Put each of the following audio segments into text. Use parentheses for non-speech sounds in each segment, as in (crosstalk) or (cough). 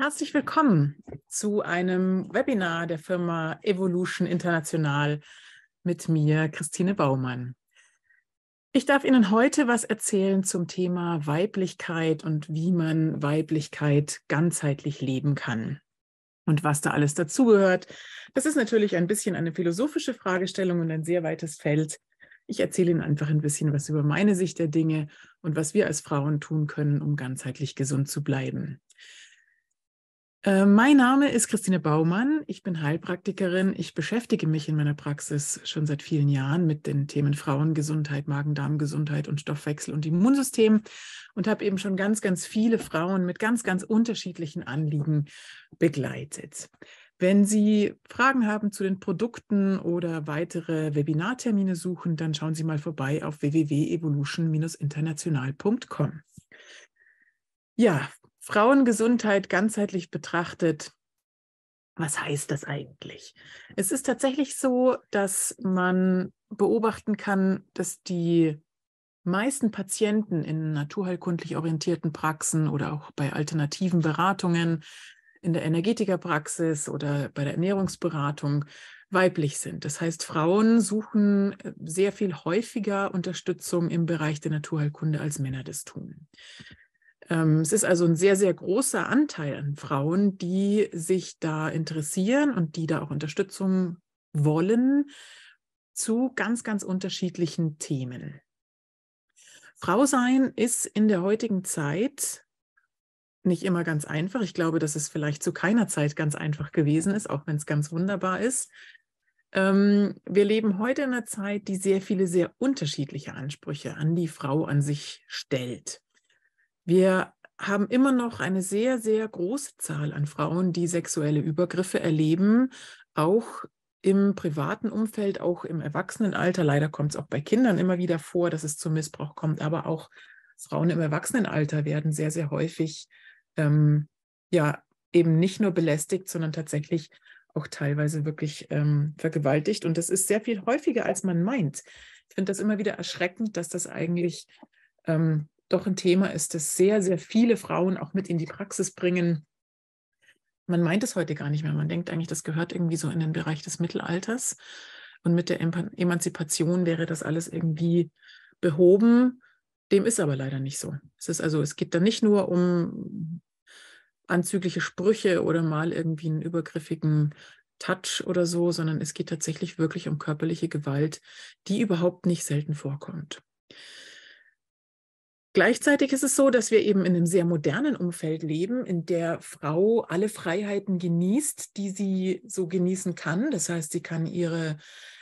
Herzlich willkommen zu einem Webinar der Firma Evolution International mit mir, Christine Baumann. Ich darf Ihnen heute was erzählen zum Thema Weiblichkeit und wie man Weiblichkeit ganzheitlich leben kann. Und was da alles dazugehört, das ist natürlich ein bisschen eine philosophische Fragestellung und ein sehr weites Feld. Ich erzähle Ihnen einfach ein bisschen was über meine Sicht der Dinge und was wir als Frauen tun können, um ganzheitlich gesund zu bleiben. Äh, mein Name ist Christine Baumann. Ich bin Heilpraktikerin. Ich beschäftige mich in meiner Praxis schon seit vielen Jahren mit den Themen Frauengesundheit, Magen-Darm-Gesundheit und Stoffwechsel und Immunsystem und habe eben schon ganz, ganz viele Frauen mit ganz, ganz unterschiedlichen Anliegen begleitet. Wenn Sie Fragen haben zu den Produkten oder weitere Webinartermine suchen, dann schauen Sie mal vorbei auf www.evolution-international.com. Ja, Frauengesundheit ganzheitlich betrachtet, was heißt das eigentlich? Es ist tatsächlich so, dass man beobachten kann, dass die meisten Patienten in naturheilkundlich orientierten Praxen oder auch bei alternativen Beratungen in der Energetikerpraxis oder bei der Ernährungsberatung weiblich sind. Das heißt, Frauen suchen äh, sehr viel häufiger Unterstützung im Bereich der Naturheilkunde als Männer das tun. Ähm, es ist also ein sehr, sehr großer Anteil an Frauen, die sich da interessieren und die da auch Unterstützung wollen zu ganz, ganz unterschiedlichen Themen. Frau sein ist in der heutigen Zeit nicht immer ganz einfach. Ich glaube, dass es vielleicht zu keiner Zeit ganz einfach gewesen ist, auch wenn es ganz wunderbar ist. Ähm, wir leben heute in einer Zeit, die sehr viele, sehr unterschiedliche Ansprüche an die Frau an sich stellt. Wir haben immer noch eine sehr, sehr große Zahl an Frauen, die sexuelle Übergriffe erleben, auch im privaten Umfeld, auch im Erwachsenenalter. Leider kommt es auch bei Kindern immer wieder vor, dass es zu Missbrauch kommt, aber auch Frauen im Erwachsenenalter werden sehr, sehr häufig ähm, ja eben nicht nur belästigt, sondern tatsächlich auch teilweise wirklich ähm, vergewaltigt. Und das ist sehr viel häufiger, als man meint. Ich finde das immer wieder erschreckend, dass das eigentlich ähm, doch ein Thema ist, das sehr, sehr viele Frauen auch mit in die Praxis bringen. Man meint es heute gar nicht mehr. Man denkt eigentlich, das gehört irgendwie so in den Bereich des Mittelalters. Und mit der Emanzipation wäre das alles irgendwie behoben. Dem ist aber leider nicht so. Es ist also, es geht da nicht nur um anzügliche Sprüche oder mal irgendwie einen übergriffigen Touch oder so, sondern es geht tatsächlich wirklich um körperliche Gewalt, die überhaupt nicht selten vorkommt. Gleichzeitig ist es so, dass wir eben in einem sehr modernen Umfeld leben, in der Frau alle Freiheiten genießt, die sie so genießen kann. Das heißt, sie kann ihre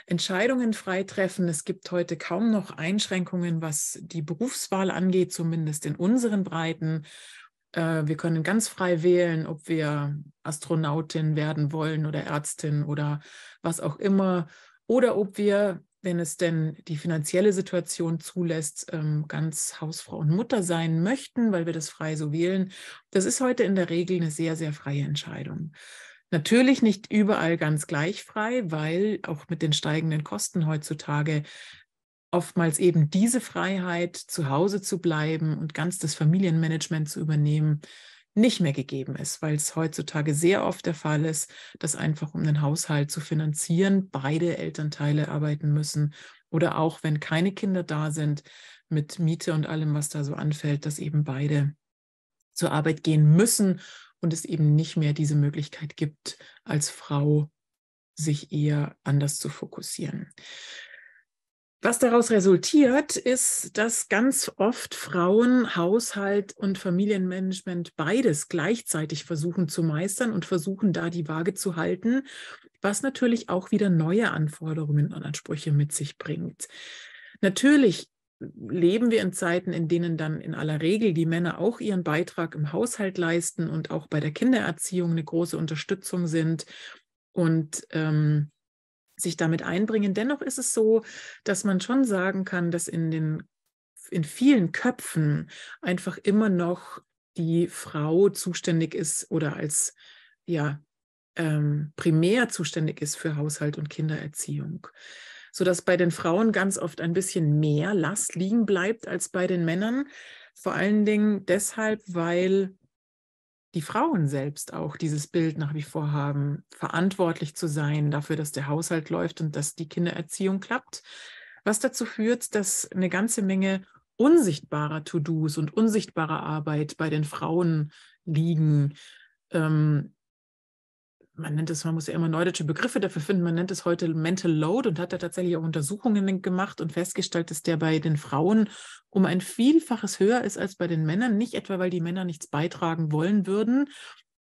Entscheidungen frei treffen. Es gibt heute kaum noch Einschränkungen, was die Berufswahl angeht, zumindest in unseren Breiten. Äh, wir können ganz frei wählen, ob wir Astronautin werden wollen oder Ärztin oder was auch immer oder ob wir wenn es denn die finanzielle Situation zulässt, ähm, ganz Hausfrau und Mutter sein möchten, weil wir das frei so wählen. Das ist heute in der Regel eine sehr, sehr freie Entscheidung. Natürlich nicht überall ganz gleich frei, weil auch mit den steigenden Kosten heutzutage oftmals eben diese Freiheit, zu Hause zu bleiben und ganz das Familienmanagement zu übernehmen, nicht mehr gegeben ist, weil es heutzutage sehr oft der Fall ist, dass einfach um den Haushalt zu finanzieren, beide Elternteile arbeiten müssen oder auch wenn keine Kinder da sind, mit Miete und allem, was da so anfällt, dass eben beide zur Arbeit gehen müssen und es eben nicht mehr diese Möglichkeit gibt, als Frau sich eher anders zu fokussieren. Was daraus resultiert, ist, dass ganz oft Frauen Haushalt und Familienmanagement beides gleichzeitig versuchen zu meistern und versuchen da die Waage zu halten, was natürlich auch wieder neue Anforderungen und Ansprüche mit sich bringt. Natürlich leben wir in Zeiten, in denen dann in aller Regel die Männer auch ihren Beitrag im Haushalt leisten und auch bei der Kindererziehung eine große Unterstützung sind und ähm, sich damit einbringen. Dennoch ist es so, dass man schon sagen kann, dass in den in vielen Köpfen einfach immer noch die Frau zuständig ist oder als ja ähm, primär zuständig ist für Haushalt und Kindererziehung, sodass bei den Frauen ganz oft ein bisschen mehr Last liegen bleibt als bei den Männern. Vor allen Dingen deshalb, weil die Frauen selbst auch dieses Bild nach wie vor haben, verantwortlich zu sein dafür, dass der Haushalt läuft und dass die Kindererziehung klappt, was dazu führt, dass eine ganze Menge unsichtbarer To-Dos und unsichtbarer Arbeit bei den Frauen liegen, ähm, man nennt es, man muss ja immer neudeutsche Begriffe dafür finden, man nennt es heute Mental Load und hat da tatsächlich auch Untersuchungen gemacht und festgestellt, dass der bei den Frauen um ein Vielfaches höher ist als bei den Männern. Nicht etwa, weil die Männer nichts beitragen wollen würden,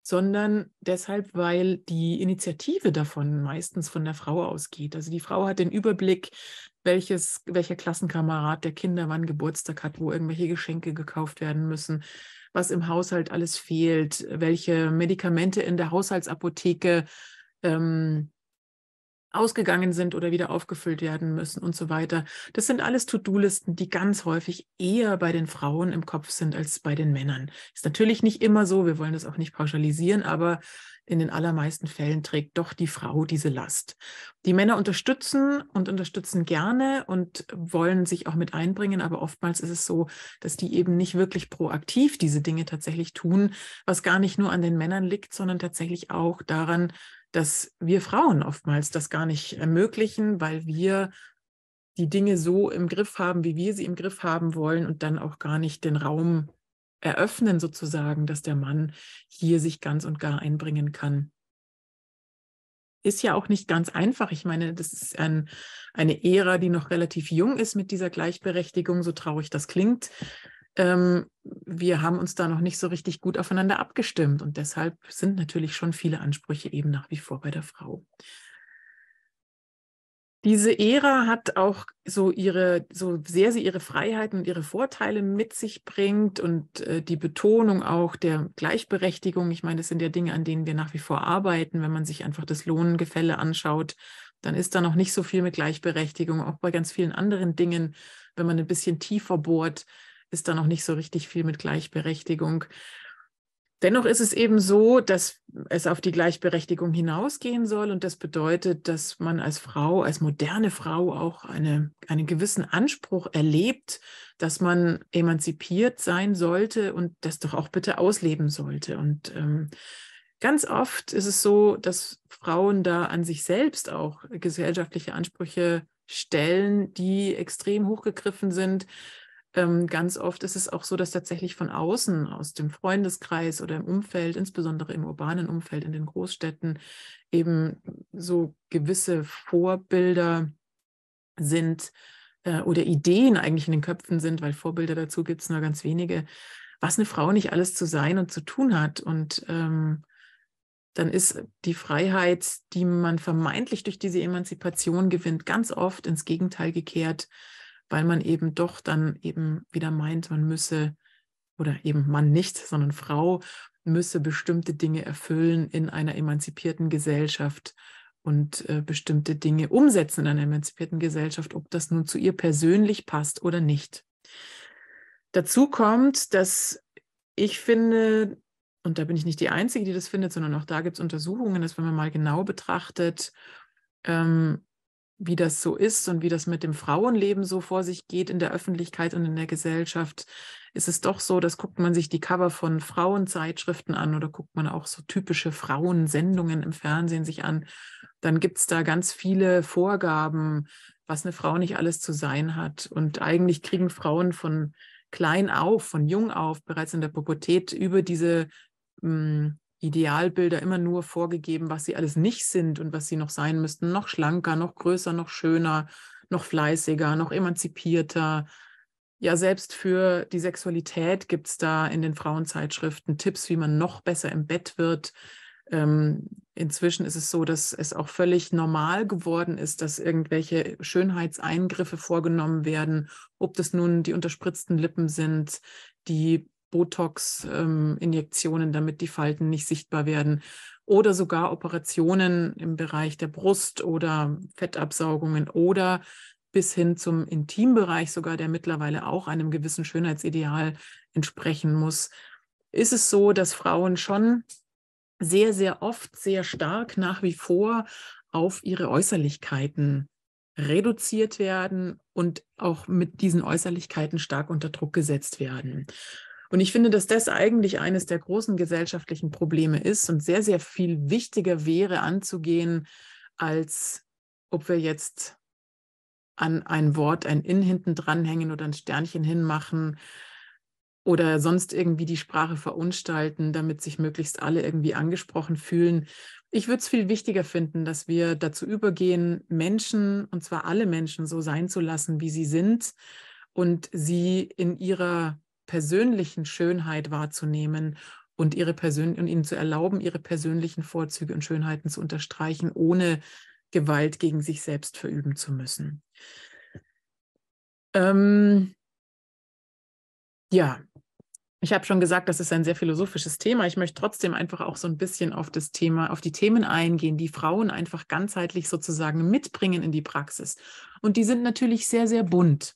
sondern deshalb, weil die Initiative davon meistens von der Frau ausgeht. Also die Frau hat den Überblick, welches, welcher Klassenkamerad der Kinder wann Geburtstag hat, wo irgendwelche Geschenke gekauft werden müssen was im Haushalt alles fehlt, welche Medikamente in der Haushaltsapotheke ähm, ausgegangen sind oder wieder aufgefüllt werden müssen und so weiter. Das sind alles To-Do-Listen, die ganz häufig eher bei den Frauen im Kopf sind als bei den Männern. Ist natürlich nicht immer so, wir wollen das auch nicht pauschalisieren, aber in den allermeisten Fällen trägt doch die Frau diese Last. Die Männer unterstützen und unterstützen gerne und wollen sich auch mit einbringen, aber oftmals ist es so, dass die eben nicht wirklich proaktiv diese Dinge tatsächlich tun, was gar nicht nur an den Männern liegt, sondern tatsächlich auch daran, dass wir Frauen oftmals das gar nicht ermöglichen, weil wir die Dinge so im Griff haben, wie wir sie im Griff haben wollen und dann auch gar nicht den Raum eröffnen, sozusagen, dass der Mann hier sich ganz und gar einbringen kann. Ist ja auch nicht ganz einfach. Ich meine, das ist ein, eine Ära, die noch relativ jung ist mit dieser Gleichberechtigung, so traurig das klingt ähm, wir haben uns da noch nicht so richtig gut aufeinander abgestimmt. Und deshalb sind natürlich schon viele Ansprüche eben nach wie vor bei der Frau. Diese Ära hat auch so ihre, so sehr sie ihre Freiheiten und ihre Vorteile mit sich bringt und äh, die Betonung auch der Gleichberechtigung. Ich meine, das sind ja Dinge, an denen wir nach wie vor arbeiten. Wenn man sich einfach das Lohngefälle anschaut, dann ist da noch nicht so viel mit Gleichberechtigung, auch bei ganz vielen anderen Dingen, wenn man ein bisschen tiefer bohrt ist da noch nicht so richtig viel mit Gleichberechtigung. Dennoch ist es eben so, dass es auf die Gleichberechtigung hinausgehen soll und das bedeutet, dass man als Frau, als moderne Frau auch eine, einen gewissen Anspruch erlebt, dass man emanzipiert sein sollte und das doch auch bitte ausleben sollte. Und ähm, ganz oft ist es so, dass Frauen da an sich selbst auch gesellschaftliche Ansprüche stellen, die extrem hochgegriffen sind ähm, ganz oft ist es auch so, dass tatsächlich von außen, aus dem Freundeskreis oder im Umfeld, insbesondere im urbanen Umfeld, in den Großstädten, eben so gewisse Vorbilder sind äh, oder Ideen eigentlich in den Köpfen sind, weil Vorbilder dazu gibt es nur ganz wenige, was eine Frau nicht alles zu sein und zu tun hat. Und ähm, dann ist die Freiheit, die man vermeintlich durch diese Emanzipation gewinnt, ganz oft ins Gegenteil gekehrt weil man eben doch dann eben wieder meint, man müsse oder eben Mann nicht, sondern Frau müsse bestimmte Dinge erfüllen in einer emanzipierten Gesellschaft und äh, bestimmte Dinge umsetzen in einer emanzipierten Gesellschaft, ob das nun zu ihr persönlich passt oder nicht. Dazu kommt, dass ich finde, und da bin ich nicht die Einzige, die das findet, sondern auch da gibt es Untersuchungen, dass wenn man mal genau betrachtet, ähm, wie das so ist und wie das mit dem Frauenleben so vor sich geht in der Öffentlichkeit und in der Gesellschaft, ist es doch so, dass guckt man sich die Cover von Frauenzeitschriften an oder guckt man auch so typische Frauensendungen im Fernsehen sich an, dann gibt es da ganz viele Vorgaben, was eine Frau nicht alles zu sein hat. Und eigentlich kriegen Frauen von klein auf, von jung auf, bereits in der Pubertät über diese mh, mm, Idealbilder immer nur vorgegeben, was sie alles nicht sind und was sie noch sein müssten. Noch schlanker, noch größer, noch schöner, noch fleißiger, noch emanzipierter. Ja, selbst für die Sexualität gibt es da in den Frauenzeitschriften Tipps, wie man noch besser im Bett wird. Ähm, inzwischen ist es so, dass es auch völlig normal geworden ist, dass irgendwelche Schönheitseingriffe vorgenommen werden, ob das nun die unterspritzten Lippen sind, die Botox-Injektionen, ähm, damit die Falten nicht sichtbar werden. Oder sogar Operationen im Bereich der Brust oder Fettabsaugungen oder bis hin zum Intimbereich sogar, der mittlerweile auch einem gewissen Schönheitsideal entsprechen muss. Ist es so, dass Frauen schon sehr, sehr oft, sehr stark nach wie vor auf ihre Äußerlichkeiten reduziert werden und auch mit diesen Äußerlichkeiten stark unter Druck gesetzt werden. Und ich finde, dass das eigentlich eines der großen gesellschaftlichen Probleme ist und sehr, sehr viel wichtiger wäre anzugehen, als ob wir jetzt an ein Wort ein In hinten dranhängen oder ein Sternchen hinmachen oder sonst irgendwie die Sprache verunstalten, damit sich möglichst alle irgendwie angesprochen fühlen. Ich würde es viel wichtiger finden, dass wir dazu übergehen, Menschen, und zwar alle Menschen, so sein zu lassen, wie sie sind und sie in ihrer persönlichen Schönheit wahrzunehmen und, ihre Persön und ihnen zu erlauben, ihre persönlichen Vorzüge und Schönheiten zu unterstreichen, ohne Gewalt gegen sich selbst verüben zu müssen. Ähm, ja, ich habe schon gesagt, das ist ein sehr philosophisches Thema. Ich möchte trotzdem einfach auch so ein bisschen auf das Thema, auf die Themen eingehen, die Frauen einfach ganzheitlich sozusagen mitbringen in die Praxis. Und die sind natürlich sehr, sehr bunt.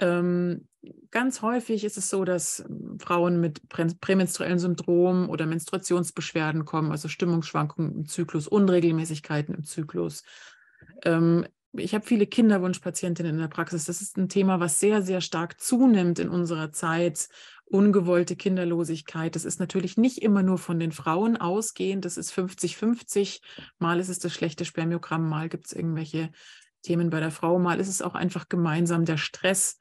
Ähm, ganz häufig ist es so, dass ähm, Frauen mit prä prämenstruellen Syndrom oder Menstruationsbeschwerden kommen, also Stimmungsschwankungen im Zyklus, Unregelmäßigkeiten im Zyklus. Ähm, ich habe viele Kinderwunschpatientinnen in der Praxis. Das ist ein Thema, was sehr, sehr stark zunimmt in unserer Zeit. Ungewollte Kinderlosigkeit. Das ist natürlich nicht immer nur von den Frauen ausgehend. Das ist 50-50. Mal ist es das schlechte Spermiogramm, mal gibt es irgendwelche Themen bei der Frau, mal ist es auch einfach gemeinsam der Stress.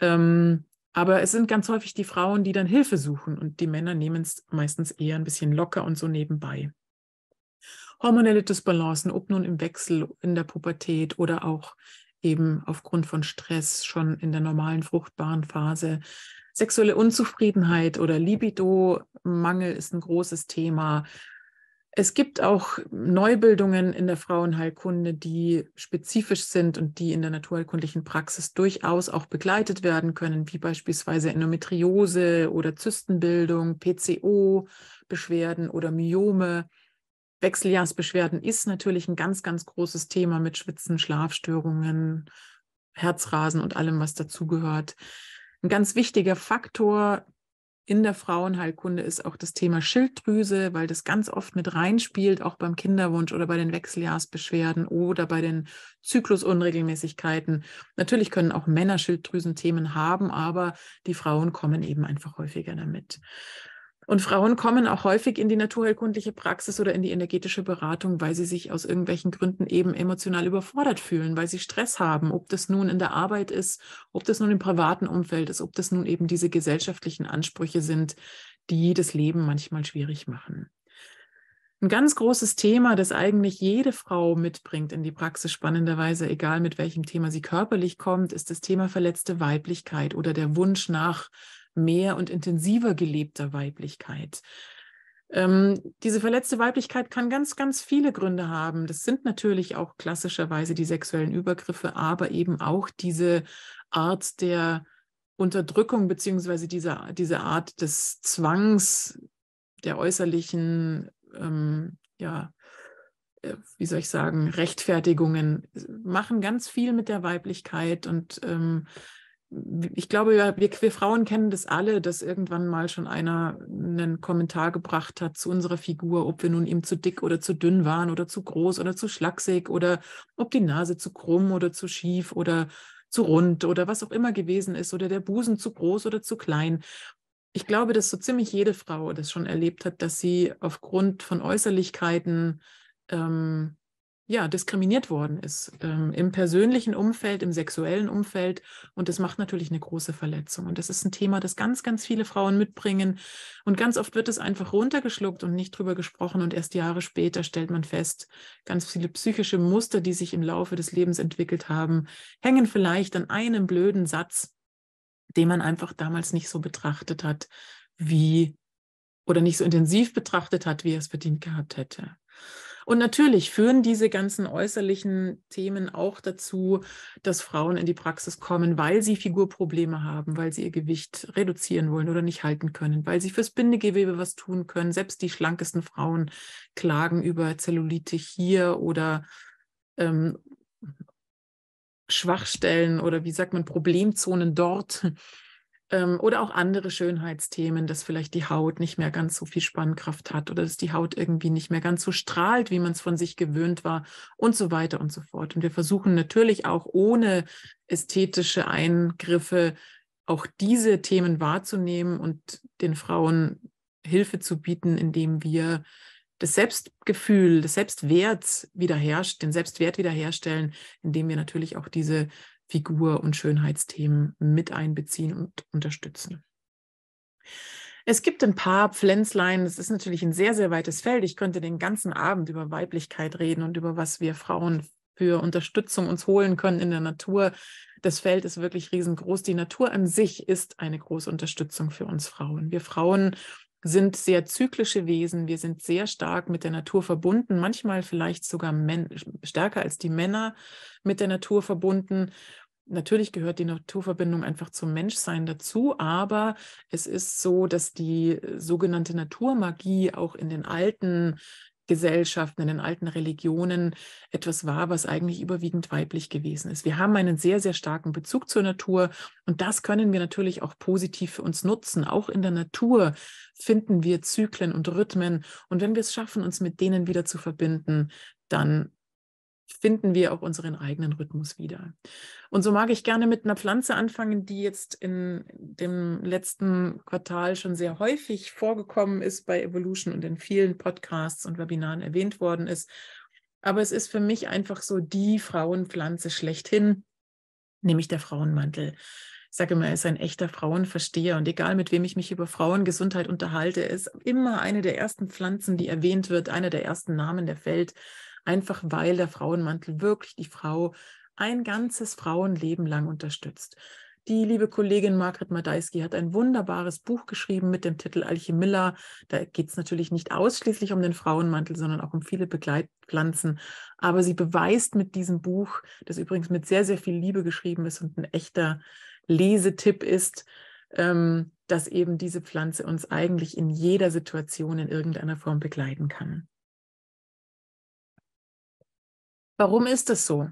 Ähm, aber es sind ganz häufig die Frauen, die dann Hilfe suchen und die Männer nehmen es meistens eher ein bisschen locker und so nebenbei. Hormonelle Disbalancen, ob nun im Wechsel, in der Pubertät oder auch eben aufgrund von Stress schon in der normalen fruchtbaren Phase. Sexuelle Unzufriedenheit oder Libido-Mangel ist ein großes Thema. Es gibt auch Neubildungen in der Frauenheilkunde, die spezifisch sind und die in der naturheilkundlichen Praxis durchaus auch begleitet werden können, wie beispielsweise Endometriose oder Zystenbildung, PCO-Beschwerden oder Myome. Wechseljahrsbeschwerden ist natürlich ein ganz, ganz großes Thema mit Schwitzen, Schlafstörungen, Herzrasen und allem, was dazugehört. Ein ganz wichtiger Faktor in der Frauenheilkunde ist auch das Thema Schilddrüse, weil das ganz oft mit reinspielt, auch beim Kinderwunsch oder bei den Wechseljahrsbeschwerden oder bei den Zyklusunregelmäßigkeiten. Natürlich können auch Männer Schilddrüsenthemen haben, aber die Frauen kommen eben einfach häufiger damit. Und Frauen kommen auch häufig in die naturheilkundliche Praxis oder in die energetische Beratung, weil sie sich aus irgendwelchen Gründen eben emotional überfordert fühlen, weil sie Stress haben, ob das nun in der Arbeit ist, ob das nun im privaten Umfeld ist, ob das nun eben diese gesellschaftlichen Ansprüche sind, die das Leben manchmal schwierig machen. Ein ganz großes Thema, das eigentlich jede Frau mitbringt in die Praxis, spannenderweise, egal mit welchem Thema sie körperlich kommt, ist das Thema verletzte Weiblichkeit oder der Wunsch nach mehr und intensiver gelebter Weiblichkeit. Ähm, diese verletzte Weiblichkeit kann ganz, ganz viele Gründe haben. Das sind natürlich auch klassischerweise die sexuellen Übergriffe, aber eben auch diese Art der Unterdrückung beziehungsweise diese, diese Art des Zwangs der äußerlichen, ähm, ja, äh, wie soll ich sagen, Rechtfertigungen äh, machen ganz viel mit der Weiblichkeit und ähm, ich glaube, ja, wir, wir Frauen kennen das alle, dass irgendwann mal schon einer einen Kommentar gebracht hat zu unserer Figur, ob wir nun ihm zu dick oder zu dünn waren oder zu groß oder zu schlaksig oder ob die Nase zu krumm oder zu schief oder zu rund oder was auch immer gewesen ist oder der Busen zu groß oder zu klein. Ich glaube, dass so ziemlich jede Frau das schon erlebt hat, dass sie aufgrund von Äußerlichkeiten ähm, ja, diskriminiert worden ist ähm, im persönlichen Umfeld, im sexuellen Umfeld. Und das macht natürlich eine große Verletzung. Und das ist ein Thema, das ganz, ganz viele Frauen mitbringen. Und ganz oft wird es einfach runtergeschluckt und nicht drüber gesprochen. Und erst Jahre später stellt man fest, ganz viele psychische Muster, die sich im Laufe des Lebens entwickelt haben, hängen vielleicht an einem blöden Satz, den man einfach damals nicht so betrachtet hat, wie oder nicht so intensiv betrachtet hat, wie er es verdient gehabt hätte. Und natürlich führen diese ganzen äußerlichen Themen auch dazu, dass Frauen in die Praxis kommen, weil sie Figurprobleme haben, weil sie ihr Gewicht reduzieren wollen oder nicht halten können, weil sie fürs Bindegewebe was tun können. Selbst die schlankesten Frauen klagen über Zellulite hier oder ähm, Schwachstellen oder wie sagt man, Problemzonen dort. Ähm, oder auch andere Schönheitsthemen, dass vielleicht die Haut nicht mehr ganz so viel Spannkraft hat oder dass die Haut irgendwie nicht mehr ganz so strahlt, wie man es von sich gewöhnt war und so weiter und so fort. Und wir versuchen natürlich auch ohne ästhetische Eingriffe auch diese Themen wahrzunehmen und den Frauen Hilfe zu bieten, indem wir das Selbstgefühl, das Selbstwert wiederherstellen, den Selbstwert wiederherstellen, indem wir natürlich auch diese Figur- und Schönheitsthemen mit einbeziehen und unterstützen. Es gibt ein paar Pflänzlein, das ist natürlich ein sehr, sehr weites Feld. Ich könnte den ganzen Abend über Weiblichkeit reden und über was wir Frauen für Unterstützung uns holen können in der Natur. Das Feld ist wirklich riesengroß. Die Natur an sich ist eine große Unterstützung für uns Frauen. Wir Frauen sind sehr zyklische Wesen. Wir sind sehr stark mit der Natur verbunden, manchmal vielleicht sogar stärker als die Männer mit der Natur verbunden. Natürlich gehört die Naturverbindung einfach zum Menschsein dazu, aber es ist so, dass die äh, sogenannte Naturmagie auch in den alten Gesellschaften, in den alten Religionen etwas war, was eigentlich überwiegend weiblich gewesen ist. Wir haben einen sehr, sehr starken Bezug zur Natur und das können wir natürlich auch positiv für uns nutzen. Auch in der Natur finden wir Zyklen und Rhythmen und wenn wir es schaffen, uns mit denen wieder zu verbinden, dann finden wir auch unseren eigenen Rhythmus wieder. Und so mag ich gerne mit einer Pflanze anfangen, die jetzt in dem letzten Quartal schon sehr häufig vorgekommen ist bei Evolution und in vielen Podcasts und Webinaren erwähnt worden ist. Aber es ist für mich einfach so die Frauenpflanze schlechthin, nämlich der Frauenmantel. Ich sage immer, er ist ein echter Frauenversteher und egal mit wem ich mich über Frauengesundheit unterhalte, ist immer eine der ersten Pflanzen, die erwähnt wird, einer der ersten Namen, der fällt einfach weil der Frauenmantel wirklich die Frau ein ganzes Frauenleben lang unterstützt. Die liebe Kollegin Margret Madeisky hat ein wunderbares Buch geschrieben mit dem Titel Alchemilla. Da geht es natürlich nicht ausschließlich um den Frauenmantel, sondern auch um viele Begleitpflanzen. Aber sie beweist mit diesem Buch, das übrigens mit sehr, sehr viel Liebe geschrieben ist und ein echter Lesetipp ist, ähm, dass eben diese Pflanze uns eigentlich in jeder Situation in irgendeiner Form begleiten kann. Warum ist es so?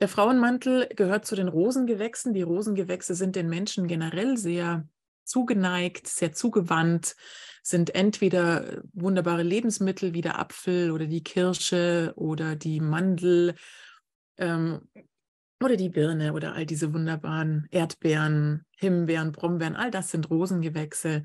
Der Frauenmantel gehört zu den Rosengewächsen. Die Rosengewächse sind den Menschen generell sehr zugeneigt, sehr zugewandt, sind entweder wunderbare Lebensmittel wie der Apfel oder die Kirsche oder die Mandel ähm, oder die Birne oder all diese wunderbaren Erdbeeren, Himbeeren, Brombeeren, all das sind Rosengewächse.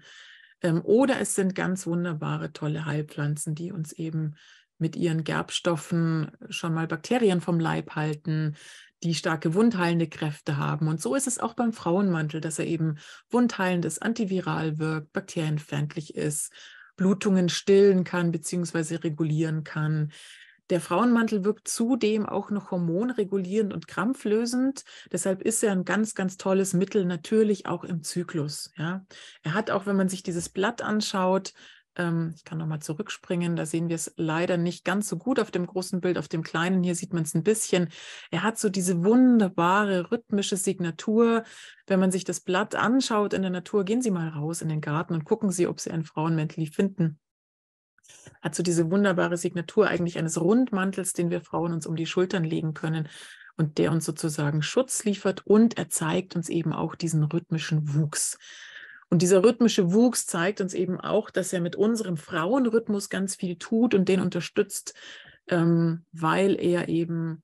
Ähm, oder es sind ganz wunderbare, tolle Heilpflanzen, die uns eben mit ihren Gerbstoffen schon mal Bakterien vom Leib halten, die starke wundheilende Kräfte haben. Und so ist es auch beim Frauenmantel, dass er eben wundheilendes antiviral wirkt, bakterienfeindlich ist, Blutungen stillen kann bzw. regulieren kann. Der Frauenmantel wirkt zudem auch noch hormonregulierend und krampflösend. Deshalb ist er ein ganz, ganz tolles Mittel, natürlich auch im Zyklus. Ja. Er hat auch, wenn man sich dieses Blatt anschaut, ähm, ich kann nochmal zurückspringen, da sehen wir es leider nicht ganz so gut auf dem großen Bild, auf dem kleinen hier sieht man es ein bisschen. Er hat so diese wunderbare rhythmische Signatur. Wenn man sich das Blatt anschaut in der Natur, gehen Sie mal raus in den Garten und gucken Sie, ob Sie ein Frauenmäntli finden hat so diese wunderbare Signatur eigentlich eines Rundmantels, den wir Frauen uns um die Schultern legen können und der uns sozusagen Schutz liefert und er zeigt uns eben auch diesen rhythmischen Wuchs. Und dieser rhythmische Wuchs zeigt uns eben auch, dass er mit unserem Frauenrhythmus ganz viel tut und den unterstützt, ähm, weil er eben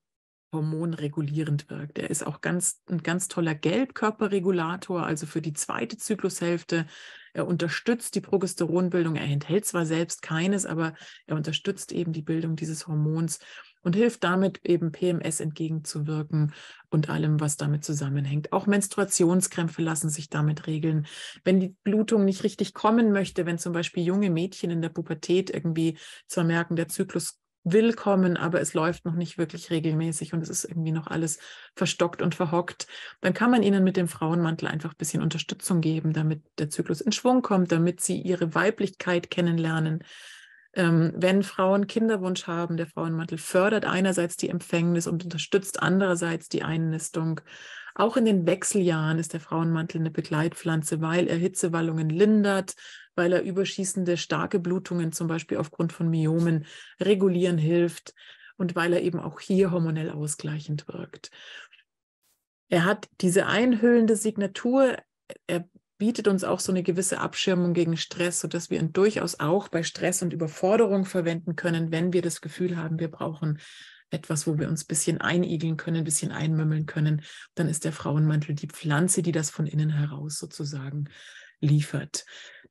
hormonregulierend wirkt. Er ist auch ganz, ein ganz toller Gelbkörperregulator, also für die zweite Zyklushälfte. Er unterstützt die Progesteronbildung. Er enthält zwar selbst keines, aber er unterstützt eben die Bildung dieses Hormons und hilft damit eben PMS entgegenzuwirken und allem, was damit zusammenhängt. Auch Menstruationskrämpfe lassen sich damit regeln. Wenn die Blutung nicht richtig kommen möchte, wenn zum Beispiel junge Mädchen in der Pubertät irgendwie zwar merken, der Zyklus will kommen, aber es läuft noch nicht wirklich regelmäßig und es ist irgendwie noch alles verstockt und verhockt, dann kann man ihnen mit dem Frauenmantel einfach ein bisschen Unterstützung geben, damit der Zyklus in Schwung kommt, damit sie ihre Weiblichkeit kennenlernen, ähm, wenn Frauen Kinderwunsch haben, der Frauenmantel fördert einerseits die Empfängnis und unterstützt andererseits die Einnistung. Auch in den Wechseljahren ist der Frauenmantel eine Begleitpflanze, weil er Hitzewallungen lindert, weil er überschießende starke Blutungen zum Beispiel aufgrund von Myomen regulieren hilft und weil er eben auch hier hormonell ausgleichend wirkt. Er hat diese einhüllende Signatur, er bietet uns auch so eine gewisse Abschirmung gegen Stress, sodass wir ihn durchaus auch bei Stress und Überforderung verwenden können, wenn wir das Gefühl haben, wir brauchen etwas, wo wir uns ein bisschen einigeln können, ein bisschen einmümmeln können. Dann ist der Frauenmantel die Pflanze, die das von innen heraus sozusagen liefert.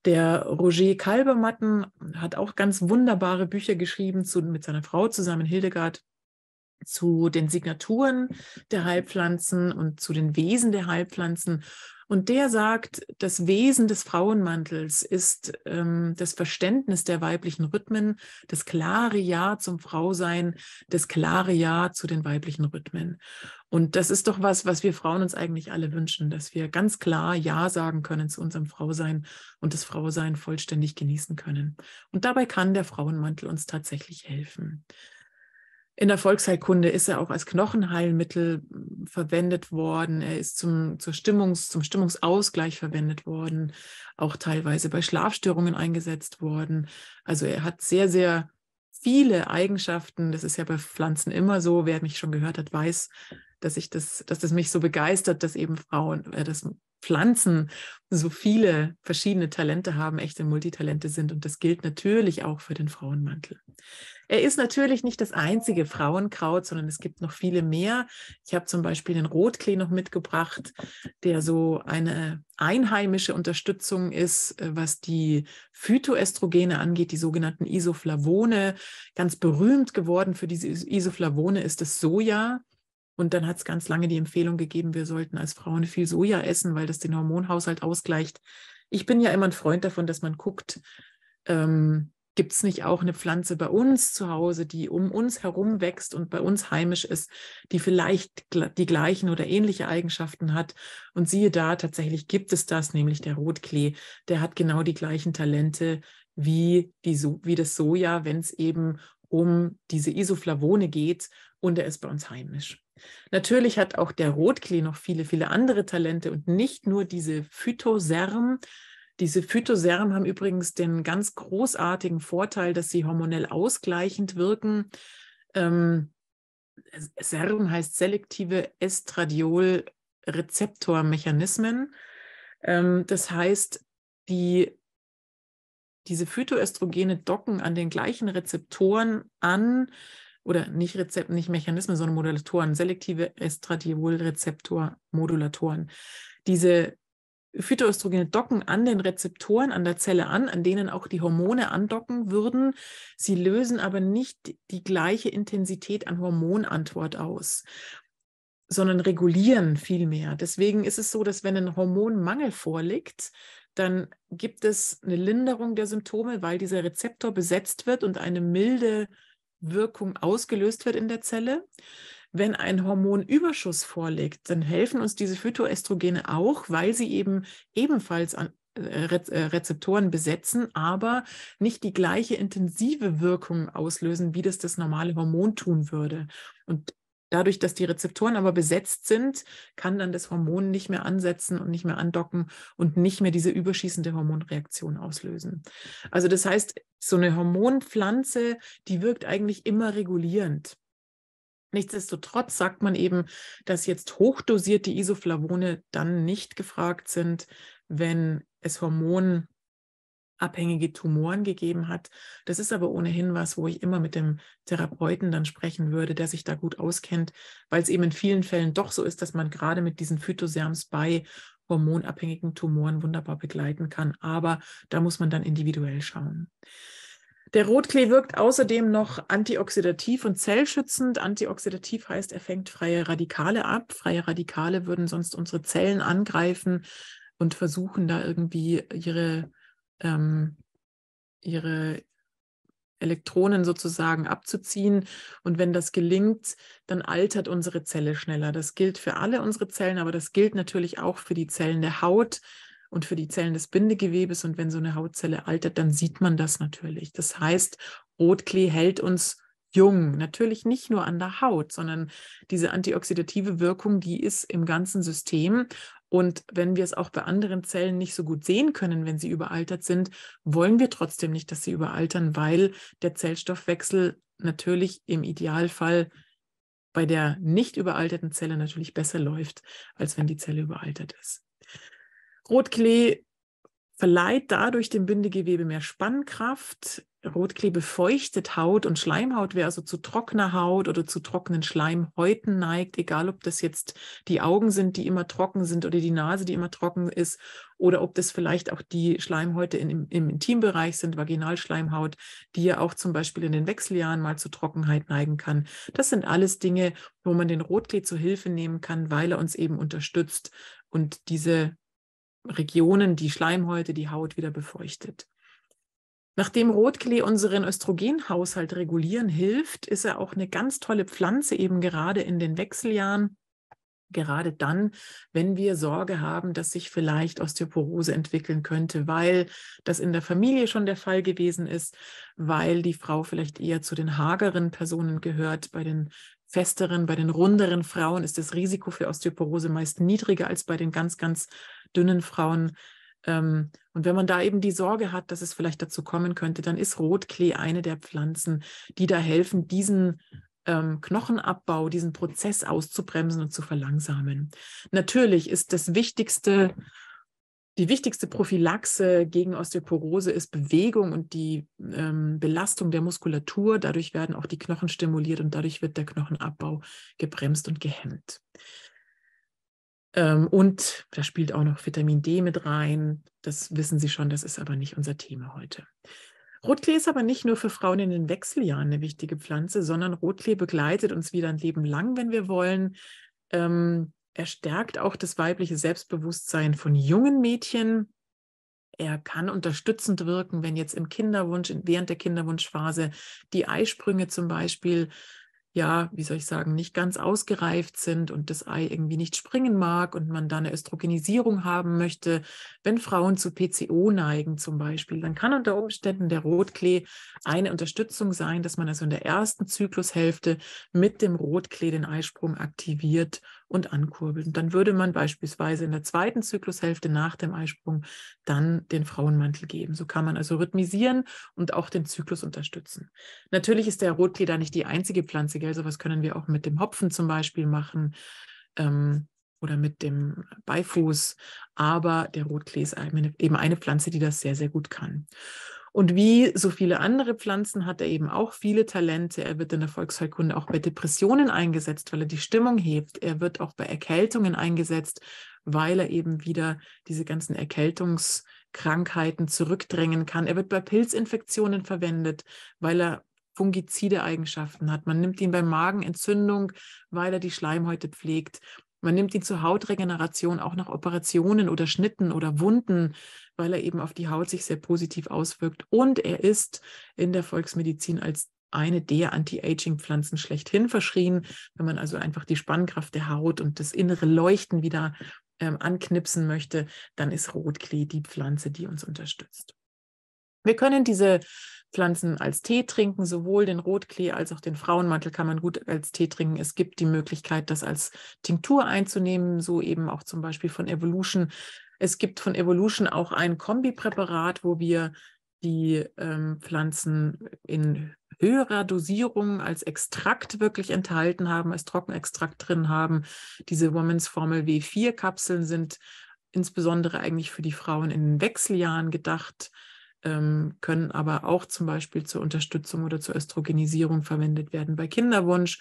Der Roger Kalbermatten hat auch ganz wunderbare Bücher geschrieben zu, mit seiner Frau zusammen, Hildegard, zu den Signaturen der Heilpflanzen und zu den Wesen der Heilpflanzen und der sagt, das Wesen des Frauenmantels ist ähm, das Verständnis der weiblichen Rhythmen, das klare Ja zum Frausein, das klare Ja zu den weiblichen Rhythmen. Und das ist doch was, was wir Frauen uns eigentlich alle wünschen, dass wir ganz klar Ja sagen können zu unserem Frausein und das Frausein vollständig genießen können. Und dabei kann der Frauenmantel uns tatsächlich helfen. In der Volksheilkunde ist er auch als Knochenheilmittel hm, verwendet worden. Er ist zum, zur Stimmungs-, zum Stimmungsausgleich verwendet worden, auch teilweise bei Schlafstörungen eingesetzt worden. Also er hat sehr, sehr viele Eigenschaften. Das ist ja bei Pflanzen immer so. Wer mich schon gehört hat, weiß, dass ich das, dass das mich so begeistert, dass eben Frauen, äh, dass Pflanzen so viele verschiedene Talente haben, echte Multitalente sind. Und das gilt natürlich auch für den Frauenmantel. Er ist natürlich nicht das einzige Frauenkraut, sondern es gibt noch viele mehr. Ich habe zum Beispiel den Rotklee noch mitgebracht, der so eine einheimische Unterstützung ist, äh, was die Phytoestrogene angeht, die sogenannten Isoflavone. Ganz berühmt geworden für diese Isoflavone ist das Soja. Und dann hat es ganz lange die Empfehlung gegeben, wir sollten als Frauen viel Soja essen, weil das den Hormonhaushalt ausgleicht. Ich bin ja immer ein Freund davon, dass man guckt, ähm, gibt es nicht auch eine Pflanze bei uns zu Hause, die um uns herum wächst und bei uns heimisch ist, die vielleicht die gleichen oder ähnliche Eigenschaften hat. Und siehe da, tatsächlich gibt es das, nämlich der Rotklee. Der hat genau die gleichen Talente wie, die so wie das Soja, wenn es eben um diese Isoflavone geht und er ist bei uns heimisch. Natürlich hat auch der Rotklee noch viele, viele andere Talente und nicht nur diese Phytoserm. Diese Phytoserm haben übrigens den ganz großartigen Vorteil, dass sie hormonell ausgleichend wirken. Ähm, Serum heißt selektive Estradiol-Rezeptormechanismen. Ähm, das heißt, die, diese Phytoestrogene docken an den gleichen Rezeptoren an, oder nicht Rezept, nicht Mechanismen, sondern Modulatoren, selektive Estradiolrezeptormodulatoren. Diese Phytoöstrogene docken an den Rezeptoren an der Zelle an, an denen auch die Hormone andocken würden. Sie lösen aber nicht die gleiche Intensität an Hormonantwort aus, sondern regulieren vielmehr. Deswegen ist es so, dass wenn ein Hormonmangel vorliegt, dann gibt es eine Linderung der Symptome, weil dieser Rezeptor besetzt wird und eine milde Wirkung ausgelöst wird in der Zelle. Wenn ein Hormonüberschuss vorliegt, dann helfen uns diese Phytoestrogene auch, weil sie eben ebenfalls an äh, äh, Rezeptoren besetzen, aber nicht die gleiche intensive Wirkung auslösen, wie das das normale Hormon tun würde. Und Dadurch, dass die Rezeptoren aber besetzt sind, kann dann das Hormon nicht mehr ansetzen und nicht mehr andocken und nicht mehr diese überschießende Hormonreaktion auslösen. Also das heißt, so eine Hormonpflanze, die wirkt eigentlich immer regulierend. Nichtsdestotrotz sagt man eben, dass jetzt hochdosierte Isoflavone dann nicht gefragt sind, wenn es Hormon abhängige Tumoren gegeben hat. Das ist aber ohnehin was, wo ich immer mit dem Therapeuten dann sprechen würde, der sich da gut auskennt, weil es eben in vielen Fällen doch so ist, dass man gerade mit diesen Phytoserms bei hormonabhängigen Tumoren wunderbar begleiten kann. Aber da muss man dann individuell schauen. Der Rotklee wirkt außerdem noch antioxidativ und zellschützend. Antioxidativ heißt, er fängt freie Radikale ab. Freie Radikale würden sonst unsere Zellen angreifen und versuchen da irgendwie ihre ähm, ihre Elektronen sozusagen abzuziehen. Und wenn das gelingt, dann altert unsere Zelle schneller. Das gilt für alle unsere Zellen, aber das gilt natürlich auch für die Zellen der Haut und für die Zellen des Bindegewebes. Und wenn so eine Hautzelle altert, dann sieht man das natürlich. Das heißt, Rotklee hält uns jung. Natürlich nicht nur an der Haut, sondern diese antioxidative Wirkung, die ist im ganzen System. Und wenn wir es auch bei anderen Zellen nicht so gut sehen können, wenn sie überaltert sind, wollen wir trotzdem nicht, dass sie überaltern, weil der Zellstoffwechsel natürlich im Idealfall bei der nicht überalterten Zelle natürlich besser läuft, als wenn die Zelle überaltert ist. Rotklee verleiht dadurch dem Bindegewebe mehr Spannkraft. Rotklebe feuchtet Haut und Schleimhaut. Wer also zu trockener Haut oder zu trockenen Schleimhäuten neigt, egal ob das jetzt die Augen sind, die immer trocken sind oder die Nase, die immer trocken ist, oder ob das vielleicht auch die Schleimhäute in, im, im Intimbereich sind, Vaginalschleimhaut, die ja auch zum Beispiel in den Wechseljahren mal zu Trockenheit neigen kann. Das sind alles Dinge, wo man den Rotklee zur Hilfe nehmen kann, weil er uns eben unterstützt und diese Regionen die Schleimhäute, die Haut wieder befeuchtet. Nachdem Rotklee unseren Östrogenhaushalt regulieren hilft, ist er auch eine ganz tolle Pflanze eben gerade in den Wechseljahren, gerade dann, wenn wir Sorge haben, dass sich vielleicht Osteoporose entwickeln könnte, weil das in der Familie schon der Fall gewesen ist, weil die Frau vielleicht eher zu den hageren Personen gehört. Bei den festeren, bei den runderen Frauen ist das Risiko für Osteoporose meist niedriger als bei den ganz, ganz dünnen Frauen. Ähm, und wenn man da eben die Sorge hat, dass es vielleicht dazu kommen könnte, dann ist Rotklee eine der Pflanzen, die da helfen, diesen ähm, Knochenabbau, diesen Prozess auszubremsen und zu verlangsamen. Natürlich ist das wichtigste, die wichtigste Prophylaxe gegen Osteoporose ist Bewegung und die ähm, Belastung der Muskulatur. Dadurch werden auch die Knochen stimuliert und dadurch wird der Knochenabbau gebremst und gehemmt. Ähm, und da spielt auch noch Vitamin D mit rein. Das wissen Sie schon, das ist aber nicht unser Thema heute. Rotklee ist aber nicht nur für Frauen in den Wechseljahren eine wichtige Pflanze, sondern Rotklee begleitet uns wieder ein Leben lang, wenn wir wollen. Ähm, er stärkt auch das weibliche Selbstbewusstsein von jungen Mädchen. Er kann unterstützend wirken, wenn jetzt im Kinderwunsch, während der Kinderwunschphase die Eisprünge zum Beispiel ja, wie soll ich sagen, nicht ganz ausgereift sind und das Ei irgendwie nicht springen mag und man da eine Östrogenisierung haben möchte, wenn Frauen zu PCO neigen zum Beispiel, dann kann unter Umständen der Rotklee eine Unterstützung sein, dass man also in der ersten Zyklushälfte mit dem Rotklee den Eisprung aktiviert und ankurbeln. Dann würde man beispielsweise in der zweiten Zyklushälfte nach dem Eisprung dann den Frauenmantel geben. So kann man also rhythmisieren und auch den Zyklus unterstützen. Natürlich ist der Rotklee da nicht die einzige Pflanze, gell? So Sowas können wir auch mit dem Hopfen zum Beispiel machen. Ähm, oder mit dem Beifuß, aber der Rotklee ist eben eine Pflanze, die das sehr, sehr gut kann. Und wie so viele andere Pflanzen hat er eben auch viele Talente. Er wird in der Volksheilkunde auch bei Depressionen eingesetzt, weil er die Stimmung hebt. Er wird auch bei Erkältungen eingesetzt, weil er eben wieder diese ganzen Erkältungskrankheiten zurückdrängen kann. Er wird bei Pilzinfektionen verwendet, weil er fungizide Eigenschaften hat. Man nimmt ihn bei Magenentzündung, weil er die Schleimhäute pflegt. Man nimmt ihn zur Hautregeneration, auch nach Operationen oder Schnitten oder Wunden weil er eben auf die Haut sich sehr positiv auswirkt. Und er ist in der Volksmedizin als eine der Anti-Aging-Pflanzen schlechthin verschrien. Wenn man also einfach die Spannkraft der Haut und das innere Leuchten wieder ähm, anknipsen möchte, dann ist Rotklee die Pflanze, die uns unterstützt. Wir können diese Pflanzen als Tee trinken, sowohl den Rotklee als auch den Frauenmantel kann man gut als Tee trinken. Es gibt die Möglichkeit, das als Tinktur einzunehmen, so eben auch zum Beispiel von Evolution es gibt von Evolution auch ein Kombipräparat, wo wir die ähm, Pflanzen in höherer Dosierung als Extrakt wirklich enthalten haben, als Trockenextrakt drin haben. Diese Woman's Formel W4-Kapseln sind insbesondere eigentlich für die Frauen in den Wechseljahren gedacht, ähm, können aber auch zum Beispiel zur Unterstützung oder zur Östrogenisierung verwendet werden bei Kinderwunsch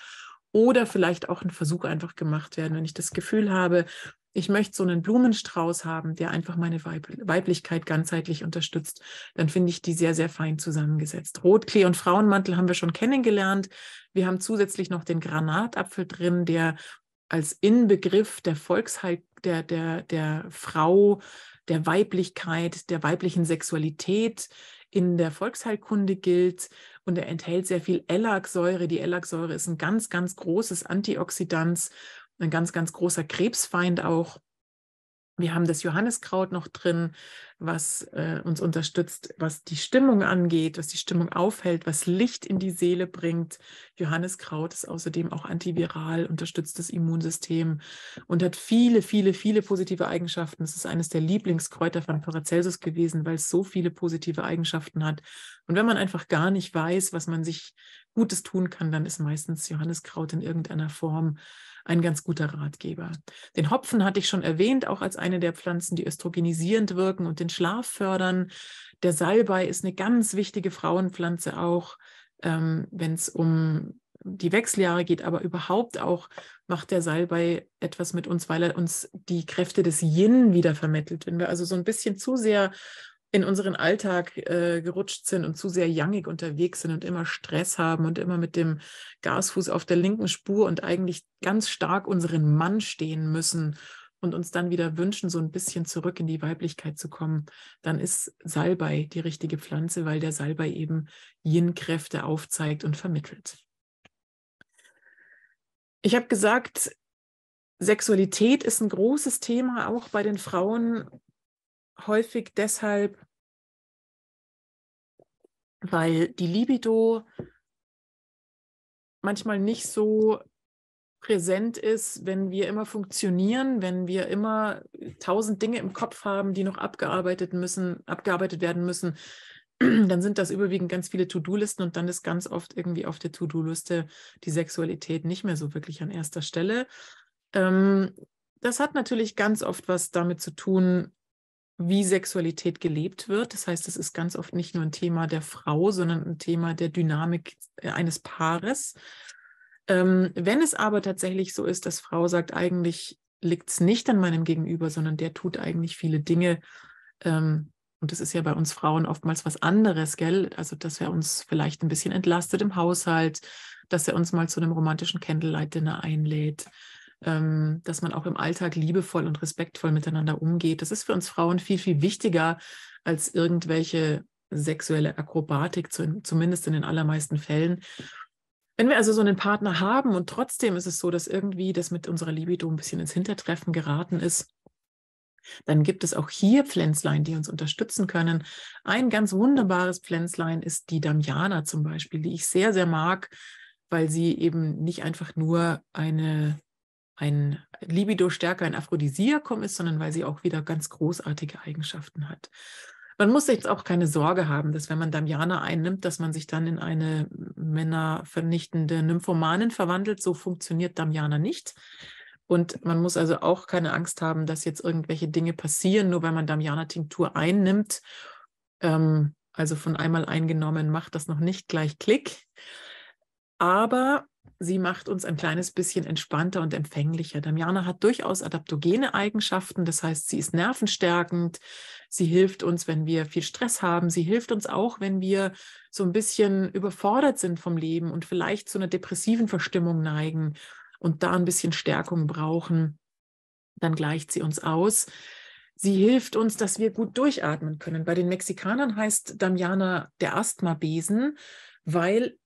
oder vielleicht auch ein Versuch einfach gemacht werden, wenn ich das Gefühl habe, ich möchte so einen Blumenstrauß haben, der einfach meine Weib Weiblichkeit ganzheitlich unterstützt, dann finde ich die sehr, sehr fein zusammengesetzt. Rotklee und Frauenmantel haben wir schon kennengelernt. Wir haben zusätzlich noch den Granatapfel drin, der als Inbegriff der Volksheit, der, der, der Frau, der Weiblichkeit, der weiblichen Sexualität in der Volksheilkunde gilt und er enthält sehr viel Elagsäure. Die Elagsäure ist ein ganz, ganz großes Antioxidans ein ganz, ganz großer Krebsfeind auch. Wir haben das Johanniskraut noch drin, was äh, uns unterstützt, was die Stimmung angeht, was die Stimmung aufhält, was Licht in die Seele bringt. Johanneskraut ist außerdem auch antiviral, unterstützt das Immunsystem und hat viele, viele, viele positive Eigenschaften. Es ist eines der Lieblingskräuter von Paracelsus gewesen, weil es so viele positive Eigenschaften hat. Und wenn man einfach gar nicht weiß, was man sich Gutes tun kann, dann ist meistens Johanneskraut in irgendeiner Form ein ganz guter Ratgeber. Den Hopfen hatte ich schon erwähnt, auch als eine der Pflanzen, die östrogenisierend wirken und den den Schlaf fördern. Der Salbei ist eine ganz wichtige Frauenpflanze auch, ähm, wenn es um die Wechseljahre geht, aber überhaupt auch macht der Salbei etwas mit uns, weil er uns die Kräfte des Yin wieder vermittelt. Wenn wir also so ein bisschen zu sehr in unseren Alltag äh, gerutscht sind und zu sehr yangig unterwegs sind und immer Stress haben und immer mit dem Gasfuß auf der linken Spur und eigentlich ganz stark unseren Mann stehen müssen und uns dann wieder wünschen, so ein bisschen zurück in die Weiblichkeit zu kommen, dann ist Salbei die richtige Pflanze, weil der Salbei eben Yin-Kräfte aufzeigt und vermittelt. Ich habe gesagt, Sexualität ist ein großes Thema, auch bei den Frauen, häufig deshalb, weil die Libido manchmal nicht so präsent ist, wenn wir immer funktionieren, wenn wir immer tausend Dinge im Kopf haben, die noch abgearbeitet müssen, abgearbeitet werden müssen, (clears throat) dann sind das überwiegend ganz viele To-Do-Listen und dann ist ganz oft irgendwie auf der To-Do-Liste die Sexualität nicht mehr so wirklich an erster Stelle. Ähm, das hat natürlich ganz oft was damit zu tun, wie Sexualität gelebt wird. Das heißt, es ist ganz oft nicht nur ein Thema der Frau, sondern ein Thema der Dynamik äh, eines Paares. Ähm, wenn es aber tatsächlich so ist, dass Frau sagt, eigentlich liegt es nicht an meinem Gegenüber, sondern der tut eigentlich viele Dinge. Ähm, und das ist ja bei uns Frauen oftmals was anderes, gell? Also, dass er uns vielleicht ein bisschen entlastet im Haushalt, dass er uns mal zu einem romantischen Candlelight-Dinner einlädt, ähm, dass man auch im Alltag liebevoll und respektvoll miteinander umgeht. Das ist für uns Frauen viel, viel wichtiger als irgendwelche sexuelle Akrobatik, zumindest in den allermeisten Fällen. Wenn wir also so einen Partner haben und trotzdem ist es so, dass irgendwie das mit unserer Libido ein bisschen ins Hintertreffen geraten ist, dann gibt es auch hier Pflänzlein, die uns unterstützen können. Ein ganz wunderbares Pflänzlein ist die Damiana zum Beispiel, die ich sehr, sehr mag, weil sie eben nicht einfach nur eine, ein Libido stärker, ein Aphrodisiakum ist, sondern weil sie auch wieder ganz großartige Eigenschaften hat. Man muss jetzt auch keine Sorge haben, dass wenn man Damiana einnimmt, dass man sich dann in eine männervernichtende Nymphomanin verwandelt. So funktioniert Damiana nicht. Und man muss also auch keine Angst haben, dass jetzt irgendwelche Dinge passieren, nur weil man Damiana-Tinktur einnimmt. Ähm, also von einmal eingenommen macht das noch nicht gleich Klick. Aber sie macht uns ein kleines bisschen entspannter und empfänglicher. Damiana hat durchaus adaptogene Eigenschaften, das heißt, sie ist nervenstärkend, Sie hilft uns, wenn wir viel Stress haben. Sie hilft uns auch, wenn wir so ein bisschen überfordert sind vom Leben und vielleicht zu einer depressiven Verstimmung neigen und da ein bisschen Stärkung brauchen. Dann gleicht sie uns aus. Sie hilft uns, dass wir gut durchatmen können. Bei den Mexikanern heißt Damiana der Asthma-Besen, weil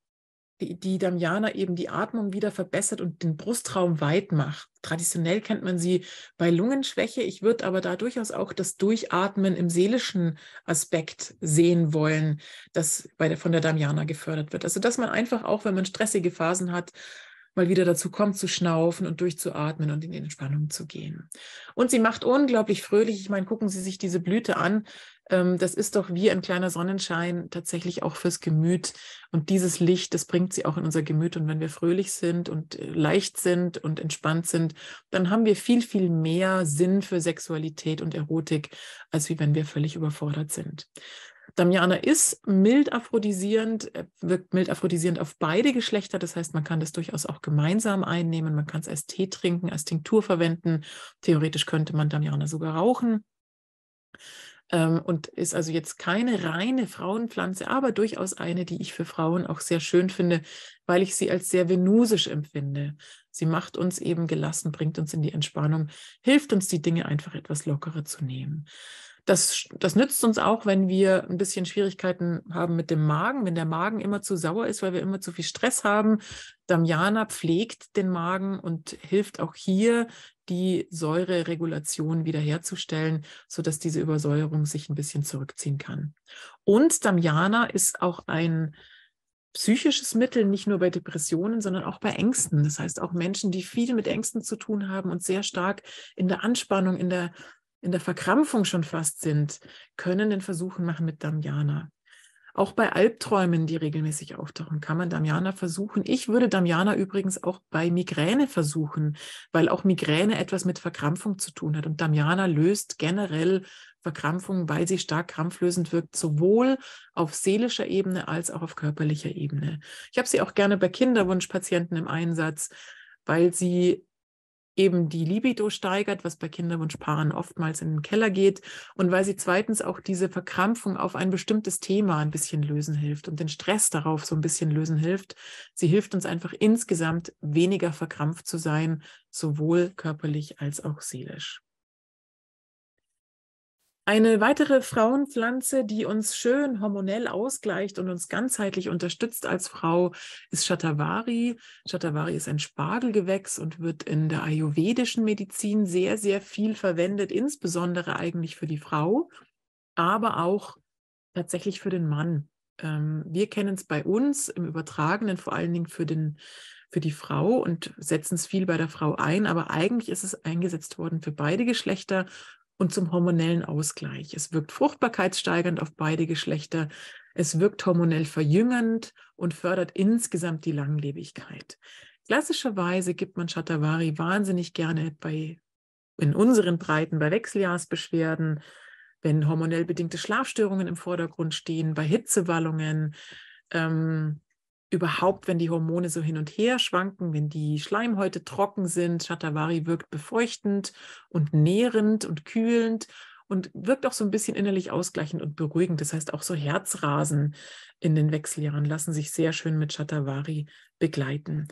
die, die Damiana eben die Atmung wieder verbessert und den Brustraum weit macht. Traditionell kennt man sie bei Lungenschwäche. Ich würde aber da durchaus auch das Durchatmen im seelischen Aspekt sehen wollen, das bei der, von der Damiana gefördert wird. Also dass man einfach auch, wenn man stressige Phasen hat, mal wieder dazu kommt, zu schnaufen und durchzuatmen und in die Entspannung zu gehen. Und sie macht unglaublich fröhlich. Ich meine, gucken Sie sich diese Blüte an. Ähm, das ist doch wie ein kleiner Sonnenschein tatsächlich auch fürs Gemüt. Und dieses Licht, das bringt sie auch in unser Gemüt. Und wenn wir fröhlich sind und äh, leicht sind und entspannt sind, dann haben wir viel, viel mehr Sinn für Sexualität und Erotik, als wie wenn wir völlig überfordert sind. Damiana ist mild aphrodisierend, äh, wirkt mild aphrodisierend auf beide Geschlechter. Das heißt, man kann das durchaus auch gemeinsam einnehmen. Man kann es als Tee trinken, als Tinktur verwenden. Theoretisch könnte man Damiana sogar rauchen ähm, und ist also jetzt keine reine Frauenpflanze, aber durchaus eine, die ich für Frauen auch sehr schön finde, weil ich sie als sehr venusisch empfinde. Sie macht uns eben gelassen, bringt uns in die Entspannung, hilft uns, die Dinge einfach etwas lockerer zu nehmen. Das, das nützt uns auch, wenn wir ein bisschen Schwierigkeiten haben mit dem Magen, wenn der Magen immer zu sauer ist, weil wir immer zu viel Stress haben. Damiana pflegt den Magen und hilft auch hier, die Säureregulation wiederherzustellen, sodass diese Übersäuerung sich ein bisschen zurückziehen kann. Und Damiana ist auch ein psychisches Mittel, nicht nur bei Depressionen, sondern auch bei Ängsten. Das heißt, auch Menschen, die viel mit Ängsten zu tun haben und sehr stark in der Anspannung, in der in der Verkrampfung schon fast sind, können den Versuch machen mit Damiana. Auch bei Albträumen, die regelmäßig auftauchen, kann man Damiana versuchen. Ich würde Damiana übrigens auch bei Migräne versuchen, weil auch Migräne etwas mit Verkrampfung zu tun hat. Und Damiana löst generell Verkrampfung, weil sie stark krampflösend wirkt, sowohl auf seelischer Ebene als auch auf körperlicher Ebene. Ich habe sie auch gerne bei Kinderwunschpatienten im Einsatz, weil sie eben die Libido steigert, was bei Kinderwunschpaaren oftmals in den Keller geht und weil sie zweitens auch diese Verkrampfung auf ein bestimmtes Thema ein bisschen lösen hilft und den Stress darauf so ein bisschen lösen hilft. Sie hilft uns einfach insgesamt weniger verkrampft zu sein, sowohl körperlich als auch seelisch. Eine weitere Frauenpflanze, die uns schön hormonell ausgleicht und uns ganzheitlich unterstützt als Frau, ist Shatavari. Shatavari ist ein Spargelgewächs und wird in der ayurvedischen Medizin sehr, sehr viel verwendet, insbesondere eigentlich für die Frau, aber auch tatsächlich für den Mann. Ähm, wir kennen es bei uns im Übertragenen vor allen Dingen für, den, für die Frau und setzen es viel bei der Frau ein, aber eigentlich ist es eingesetzt worden für beide Geschlechter und zum hormonellen Ausgleich. Es wirkt fruchtbarkeitssteigernd auf beide Geschlechter. Es wirkt hormonell verjüngend und fördert insgesamt die Langlebigkeit. Klassischerweise gibt man Shatavari wahnsinnig gerne bei, in unseren Breiten bei Wechseljahrsbeschwerden, wenn hormonell bedingte Schlafstörungen im Vordergrund stehen, bei Hitzewallungen, ähm, überhaupt, wenn die Hormone so hin und her schwanken, wenn die Schleimhäute trocken sind. Shatavari wirkt befeuchtend und nährend und kühlend und wirkt auch so ein bisschen innerlich ausgleichend und beruhigend. Das heißt, auch so Herzrasen in den Wechseljahren lassen sich sehr schön mit Shatavari begleiten.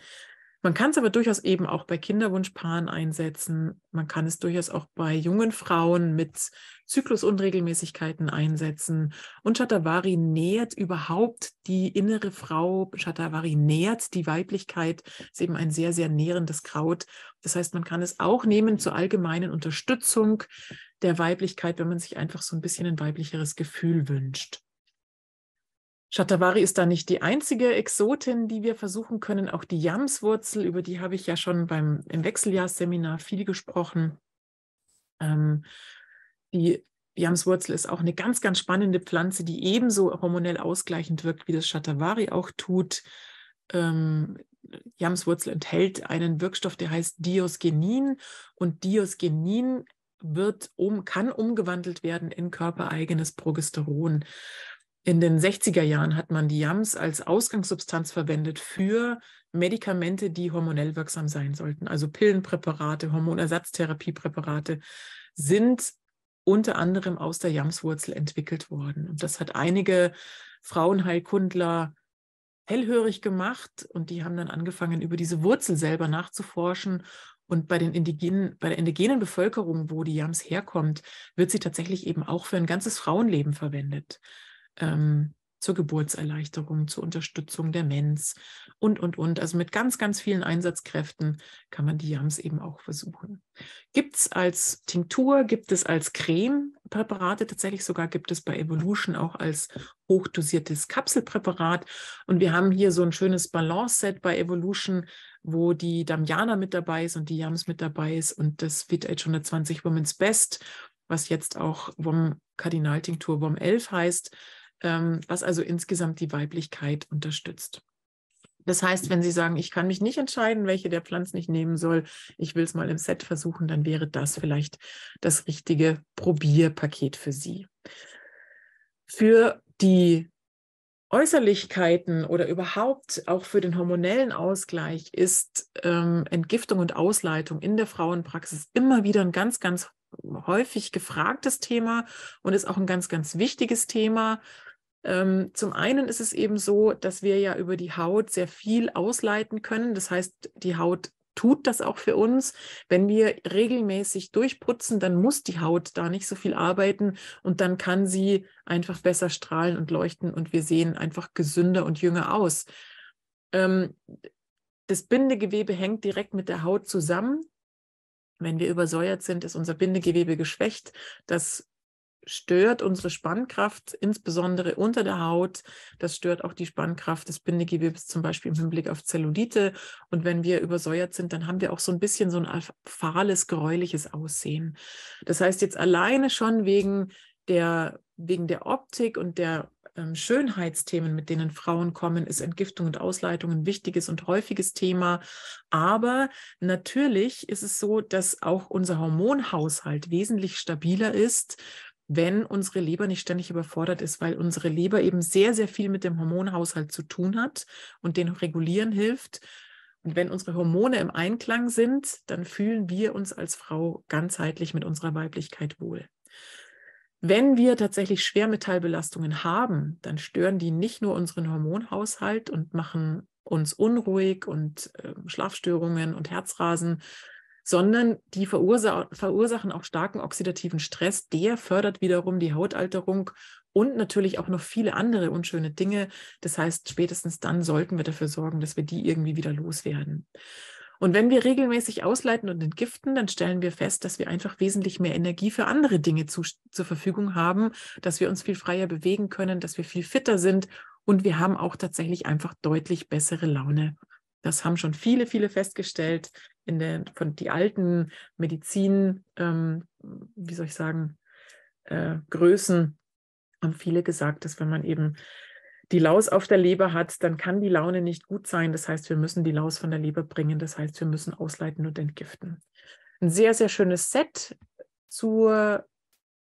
Man kann es aber durchaus eben auch bei Kinderwunschpaaren einsetzen. Man kann es durchaus auch bei jungen Frauen mit Zyklusunregelmäßigkeiten einsetzen. Und Shatavari nährt überhaupt die innere Frau. Shatavari nährt die Weiblichkeit. Ist eben ein sehr, sehr nährendes Kraut. Das heißt, man kann es auch nehmen zur allgemeinen Unterstützung der Weiblichkeit, wenn man sich einfach so ein bisschen ein weiblicheres Gefühl wünscht. Shatavari ist da nicht die einzige Exotin, die wir versuchen können. Auch die Jamswurzel, über die habe ich ja schon beim, im Wechseljahrsseminar viel gesprochen. Ähm, die Jamswurzel ist auch eine ganz, ganz spannende Pflanze, die ebenso hormonell ausgleichend wirkt, wie das Shatavari auch tut. Ähm, Jamswurzel enthält einen Wirkstoff, der heißt Diosgenin. Und Diosgenin wird um, kann umgewandelt werden in körpereigenes Progesteron. In den 60er Jahren hat man die Yams als Ausgangssubstanz verwendet für Medikamente, die hormonell wirksam sein sollten. Also Pillenpräparate, Hormonersatztherapiepräparate sind unter anderem aus der Yamswurzel entwickelt worden. Und das hat einige Frauenheilkundler hellhörig gemacht und die haben dann angefangen, über diese Wurzel selber nachzuforschen. Und bei, den indigenen, bei der indigenen Bevölkerung, wo die Yams herkommt, wird sie tatsächlich eben auch für ein ganzes Frauenleben verwendet ähm, zur Geburtserleichterung, zur Unterstützung der Mens und, und, und. Also mit ganz, ganz vielen Einsatzkräften kann man die Yams eben auch versuchen. Gibt es als Tinktur, gibt es als Creme-Präparate tatsächlich sogar gibt es bei Evolution auch als hochdosiertes Kapselpräparat. Und wir haben hier so ein schönes Balance-Set bei Evolution, wo die Damiana mit dabei ist und die Yams mit dabei ist und das Fit Age 120 Women's Best, was jetzt auch WOM Kardinaltinktur WOM 11 heißt ähm, was also insgesamt die Weiblichkeit unterstützt. Das heißt, wenn Sie sagen, ich kann mich nicht entscheiden, welche der Pflanzen ich nehmen soll, ich will es mal im Set versuchen, dann wäre das vielleicht das richtige Probierpaket für Sie. Für die Äußerlichkeiten oder überhaupt auch für den hormonellen Ausgleich ist ähm, Entgiftung und Ausleitung in der Frauenpraxis immer wieder ein ganz, ganz häufig gefragtes Thema und ist auch ein ganz, ganz wichtiges Thema. Ähm, zum einen ist es eben so, dass wir ja über die Haut sehr viel ausleiten können. Das heißt, die Haut tut das auch für uns. Wenn wir regelmäßig durchputzen, dann muss die Haut da nicht so viel arbeiten und dann kann sie einfach besser strahlen und leuchten und wir sehen einfach gesünder und jünger aus. Ähm, das Bindegewebe hängt direkt mit der Haut zusammen. Wenn wir übersäuert sind, ist unser Bindegewebe geschwächt. Das stört unsere Spannkraft, insbesondere unter der Haut. Das stört auch die Spannkraft des Bindegewebes, zum Beispiel im Hinblick auf Zellulite. Und wenn wir übersäuert sind, dann haben wir auch so ein bisschen so ein fahles, gräuliches Aussehen. Das heißt, jetzt alleine schon wegen der, wegen der Optik und der ähm, Schönheitsthemen, mit denen Frauen kommen, ist Entgiftung und Ausleitung ein wichtiges und häufiges Thema. Aber natürlich ist es so, dass auch unser Hormonhaushalt wesentlich stabiler ist, wenn unsere Leber nicht ständig überfordert ist, weil unsere Leber eben sehr, sehr viel mit dem Hormonhaushalt zu tun hat und den regulieren hilft. Und wenn unsere Hormone im Einklang sind, dann fühlen wir uns als Frau ganzheitlich mit unserer Weiblichkeit wohl. Wenn wir tatsächlich Schwermetallbelastungen haben, dann stören die nicht nur unseren Hormonhaushalt und machen uns unruhig und äh, Schlafstörungen und Herzrasen, sondern die verursa verursachen auch starken oxidativen Stress. Der fördert wiederum die Hautalterung und natürlich auch noch viele andere unschöne Dinge. Das heißt, spätestens dann sollten wir dafür sorgen, dass wir die irgendwie wieder loswerden. Und wenn wir regelmäßig ausleiten und entgiften, dann stellen wir fest, dass wir einfach wesentlich mehr Energie für andere Dinge zu, zur Verfügung haben, dass wir uns viel freier bewegen können, dass wir viel fitter sind und wir haben auch tatsächlich einfach deutlich bessere Laune. Das haben schon viele, viele festgestellt in der, von die alten Medizin, ähm, wie soll ich sagen, äh, Größen haben viele gesagt, dass wenn man eben die Laus auf der Leber hat, dann kann die Laune nicht gut sein. Das heißt, wir müssen die Laus von der Leber bringen. Das heißt, wir müssen ausleiten und entgiften. Ein sehr, sehr schönes Set zur,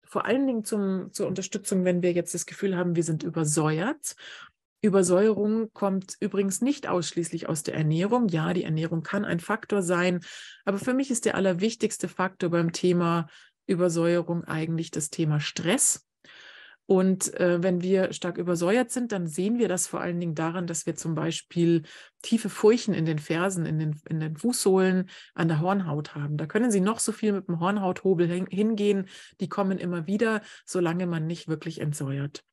vor allen Dingen zum, zur Unterstützung, wenn wir jetzt das Gefühl haben, wir sind übersäuert Übersäuerung kommt übrigens nicht ausschließlich aus der Ernährung. Ja, die Ernährung kann ein Faktor sein, aber für mich ist der allerwichtigste Faktor beim Thema Übersäuerung eigentlich das Thema Stress. Und äh, wenn wir stark übersäuert sind, dann sehen wir das vor allen Dingen daran, dass wir zum Beispiel tiefe Furchen in den Fersen, in den, in den Fußsohlen, an der Hornhaut haben. Da können Sie noch so viel mit dem Hornhauthobel hingehen. Die kommen immer wieder, solange man nicht wirklich entsäuert.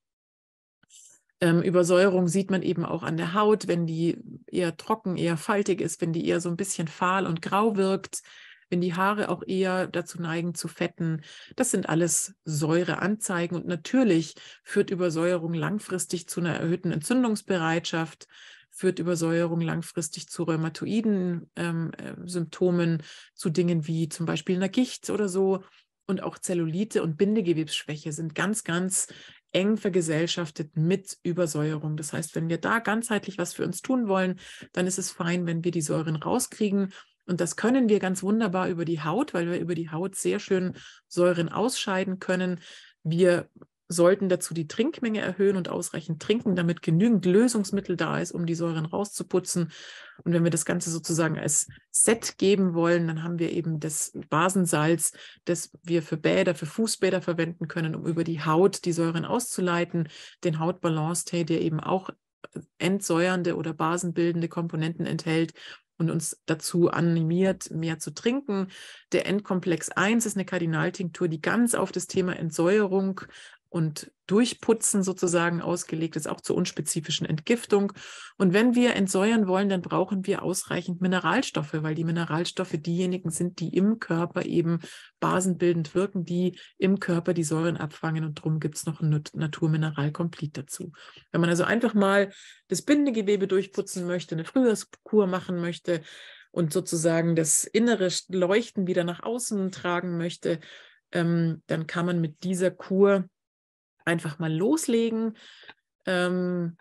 Ähm, Übersäuerung sieht man eben auch an der Haut, wenn die eher trocken, eher faltig ist, wenn die eher so ein bisschen fahl und grau wirkt, wenn die Haare auch eher dazu neigen zu fetten. Das sind alles Säureanzeigen und natürlich führt Übersäuerung langfristig zu einer erhöhten Entzündungsbereitschaft, führt Übersäuerung langfristig zu rheumatoiden ähm, äh, Symptomen, zu Dingen wie zum Beispiel einer Gicht oder so. Und auch Zellulite und Bindegewebsschwäche sind ganz, ganz eng vergesellschaftet mit Übersäuerung. Das heißt, wenn wir da ganzheitlich was für uns tun wollen, dann ist es fein, wenn wir die Säuren rauskriegen. Und das können wir ganz wunderbar über die Haut, weil wir über die Haut sehr schön Säuren ausscheiden können. Wir sollten dazu die Trinkmenge erhöhen und ausreichend trinken, damit genügend Lösungsmittel da ist, um die Säuren rauszuputzen. Und wenn wir das Ganze sozusagen als Set geben wollen, dann haben wir eben das Basensalz, das wir für Bäder, für Fußbäder verwenden können, um über die Haut die Säuren auszuleiten, den Hautbalance-Tee, der eben auch entsäuernde oder basenbildende Komponenten enthält und uns dazu animiert, mehr zu trinken. Der Endkomplex 1 ist eine Kardinaltinktur, die ganz auf das Thema Entsäuerung und Durchputzen sozusagen ausgelegt ist, auch zur unspezifischen Entgiftung. Und wenn wir entsäuern wollen, dann brauchen wir ausreichend Mineralstoffe, weil die Mineralstoffe diejenigen sind, die im Körper eben basenbildend wirken, die im Körper die Säuren abfangen. Und darum gibt es noch ein Naturmineralkomplit dazu. Wenn man also einfach mal das Bindegewebe durchputzen möchte, eine Frühjahrskur machen möchte und sozusagen das innere Leuchten wieder nach außen tragen möchte, ähm, dann kann man mit dieser Kur einfach mal loslegen. Ähm,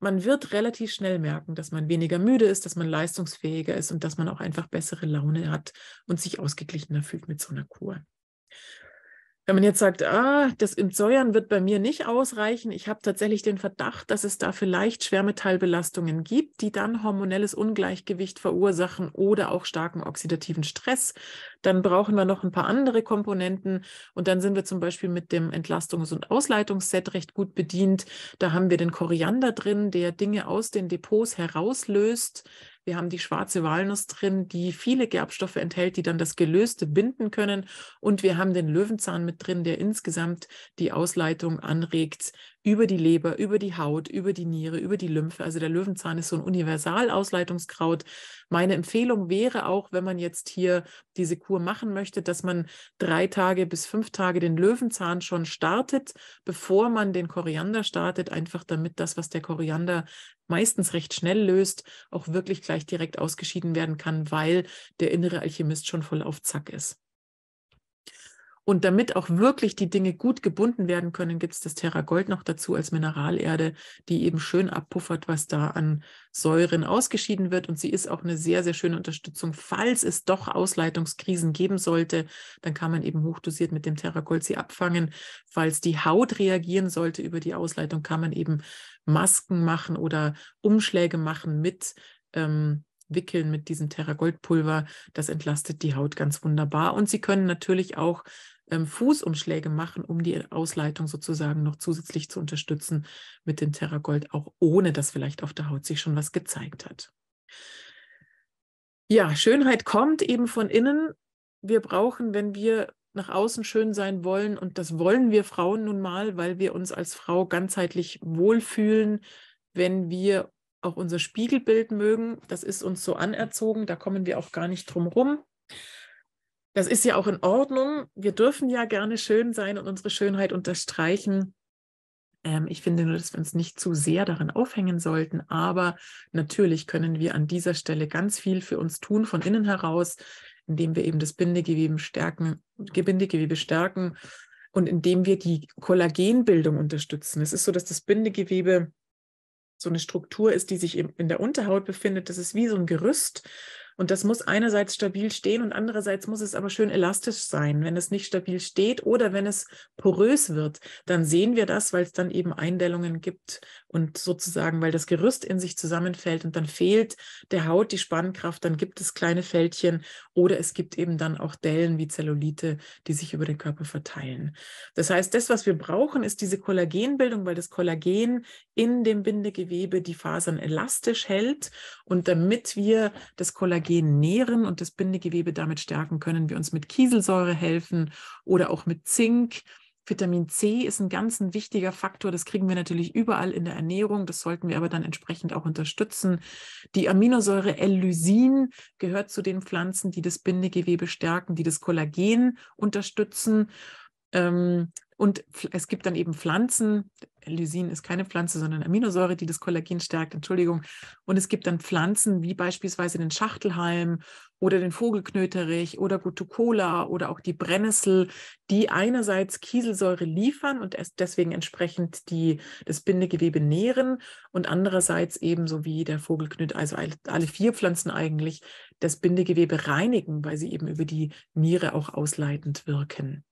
man wird relativ schnell merken, dass man weniger müde ist, dass man leistungsfähiger ist und dass man auch einfach bessere Laune hat und sich ausgeglichener fühlt mit so einer Kur. Wenn man jetzt sagt, ah, das Entsäuern wird bei mir nicht ausreichen, ich habe tatsächlich den Verdacht, dass es da vielleicht Schwermetallbelastungen gibt, die dann hormonelles Ungleichgewicht verursachen oder auch starken oxidativen Stress, dann brauchen wir noch ein paar andere Komponenten und dann sind wir zum Beispiel mit dem Entlastungs- und Ausleitungsset recht gut bedient. Da haben wir den Koriander drin, der Dinge aus den Depots herauslöst, wir haben die schwarze Walnuss drin, die viele Gerbstoffe enthält, die dann das Gelöste binden können. Und wir haben den Löwenzahn mit drin, der insgesamt die Ausleitung anregt über die Leber, über die Haut, über die Niere, über die Lymphe. Also der Löwenzahn ist so ein Universalausleitungskraut. Meine Empfehlung wäre auch, wenn man jetzt hier diese Kur machen möchte, dass man drei Tage bis fünf Tage den Löwenzahn schon startet, bevor man den Koriander startet, einfach damit das, was der Koriander meistens recht schnell löst, auch wirklich gleich direkt ausgeschieden werden kann, weil der innere Alchemist schon voll auf Zack ist. Und damit auch wirklich die Dinge gut gebunden werden können, gibt es das Terragold noch dazu als Mineralerde, die eben schön abpuffert, was da an Säuren ausgeschieden wird. Und sie ist auch eine sehr, sehr schöne Unterstützung. Falls es doch Ausleitungskrisen geben sollte, dann kann man eben hochdosiert mit dem Terragold sie abfangen. Falls die Haut reagieren sollte über die Ausleitung, kann man eben Masken machen oder Umschläge machen mit ähm, wickeln mit diesem Terragoldpulver. Das entlastet die Haut ganz wunderbar. Und Sie können natürlich auch ähm, Fußumschläge machen, um die Ausleitung sozusagen noch zusätzlich zu unterstützen mit dem Terragold, auch ohne dass vielleicht auf der Haut sich schon was gezeigt hat. Ja, Schönheit kommt eben von innen. Wir brauchen, wenn wir nach außen schön sein wollen. Und das wollen wir Frauen nun mal, weil wir uns als Frau ganzheitlich wohlfühlen, wenn wir auch unser Spiegelbild mögen. Das ist uns so anerzogen, da kommen wir auch gar nicht drum rum. Das ist ja auch in Ordnung. Wir dürfen ja gerne schön sein und unsere Schönheit unterstreichen. Ähm, ich finde nur, dass wir uns nicht zu sehr daran aufhängen sollten. Aber natürlich können wir an dieser Stelle ganz viel für uns tun, von innen heraus, indem wir eben das Bindegewebe stärken, Bindegewebe stärken und indem wir die Kollagenbildung unterstützen. Es ist so, dass das Bindegewebe so eine Struktur ist, die sich in der Unterhaut befindet. Das ist wie so ein Gerüst und das muss einerseits stabil stehen und andererseits muss es aber schön elastisch sein. Wenn es nicht stabil steht oder wenn es porös wird, dann sehen wir das, weil es dann eben Eindellungen gibt und sozusagen, weil das Gerüst in sich zusammenfällt und dann fehlt der Haut die Spannkraft, dann gibt es kleine Fältchen oder es gibt eben dann auch Dellen wie Zellulite, die sich über den Körper verteilen. Das heißt, das, was wir brauchen, ist diese Kollagenbildung, weil das Kollagen in dem Bindegewebe die Fasern elastisch hält und damit wir das Kollagen Kollagen nähren und das Bindegewebe damit stärken, können wir uns mit Kieselsäure helfen oder auch mit Zink. Vitamin C ist ein ganz ein wichtiger Faktor. Das kriegen wir natürlich überall in der Ernährung. Das sollten wir aber dann entsprechend auch unterstützen. Die Aminosäure L-Lysin gehört zu den Pflanzen, die das Bindegewebe stärken, die das Kollagen unterstützen. Ähm, und es gibt dann eben Pflanzen, Lysin ist keine Pflanze, sondern Aminosäure, die das Kollagen stärkt, Entschuldigung. Und es gibt dann Pflanzen wie beispielsweise den Schachtelhalm oder den Vogelknöterich oder Gutucola oder auch die Brennnessel, die einerseits Kieselsäure liefern und deswegen entsprechend die, das Bindegewebe nähren und andererseits ebenso wie der Vogelknöter, also alle vier Pflanzen eigentlich, das Bindegewebe reinigen, weil sie eben über die Niere auch ausleitend wirken.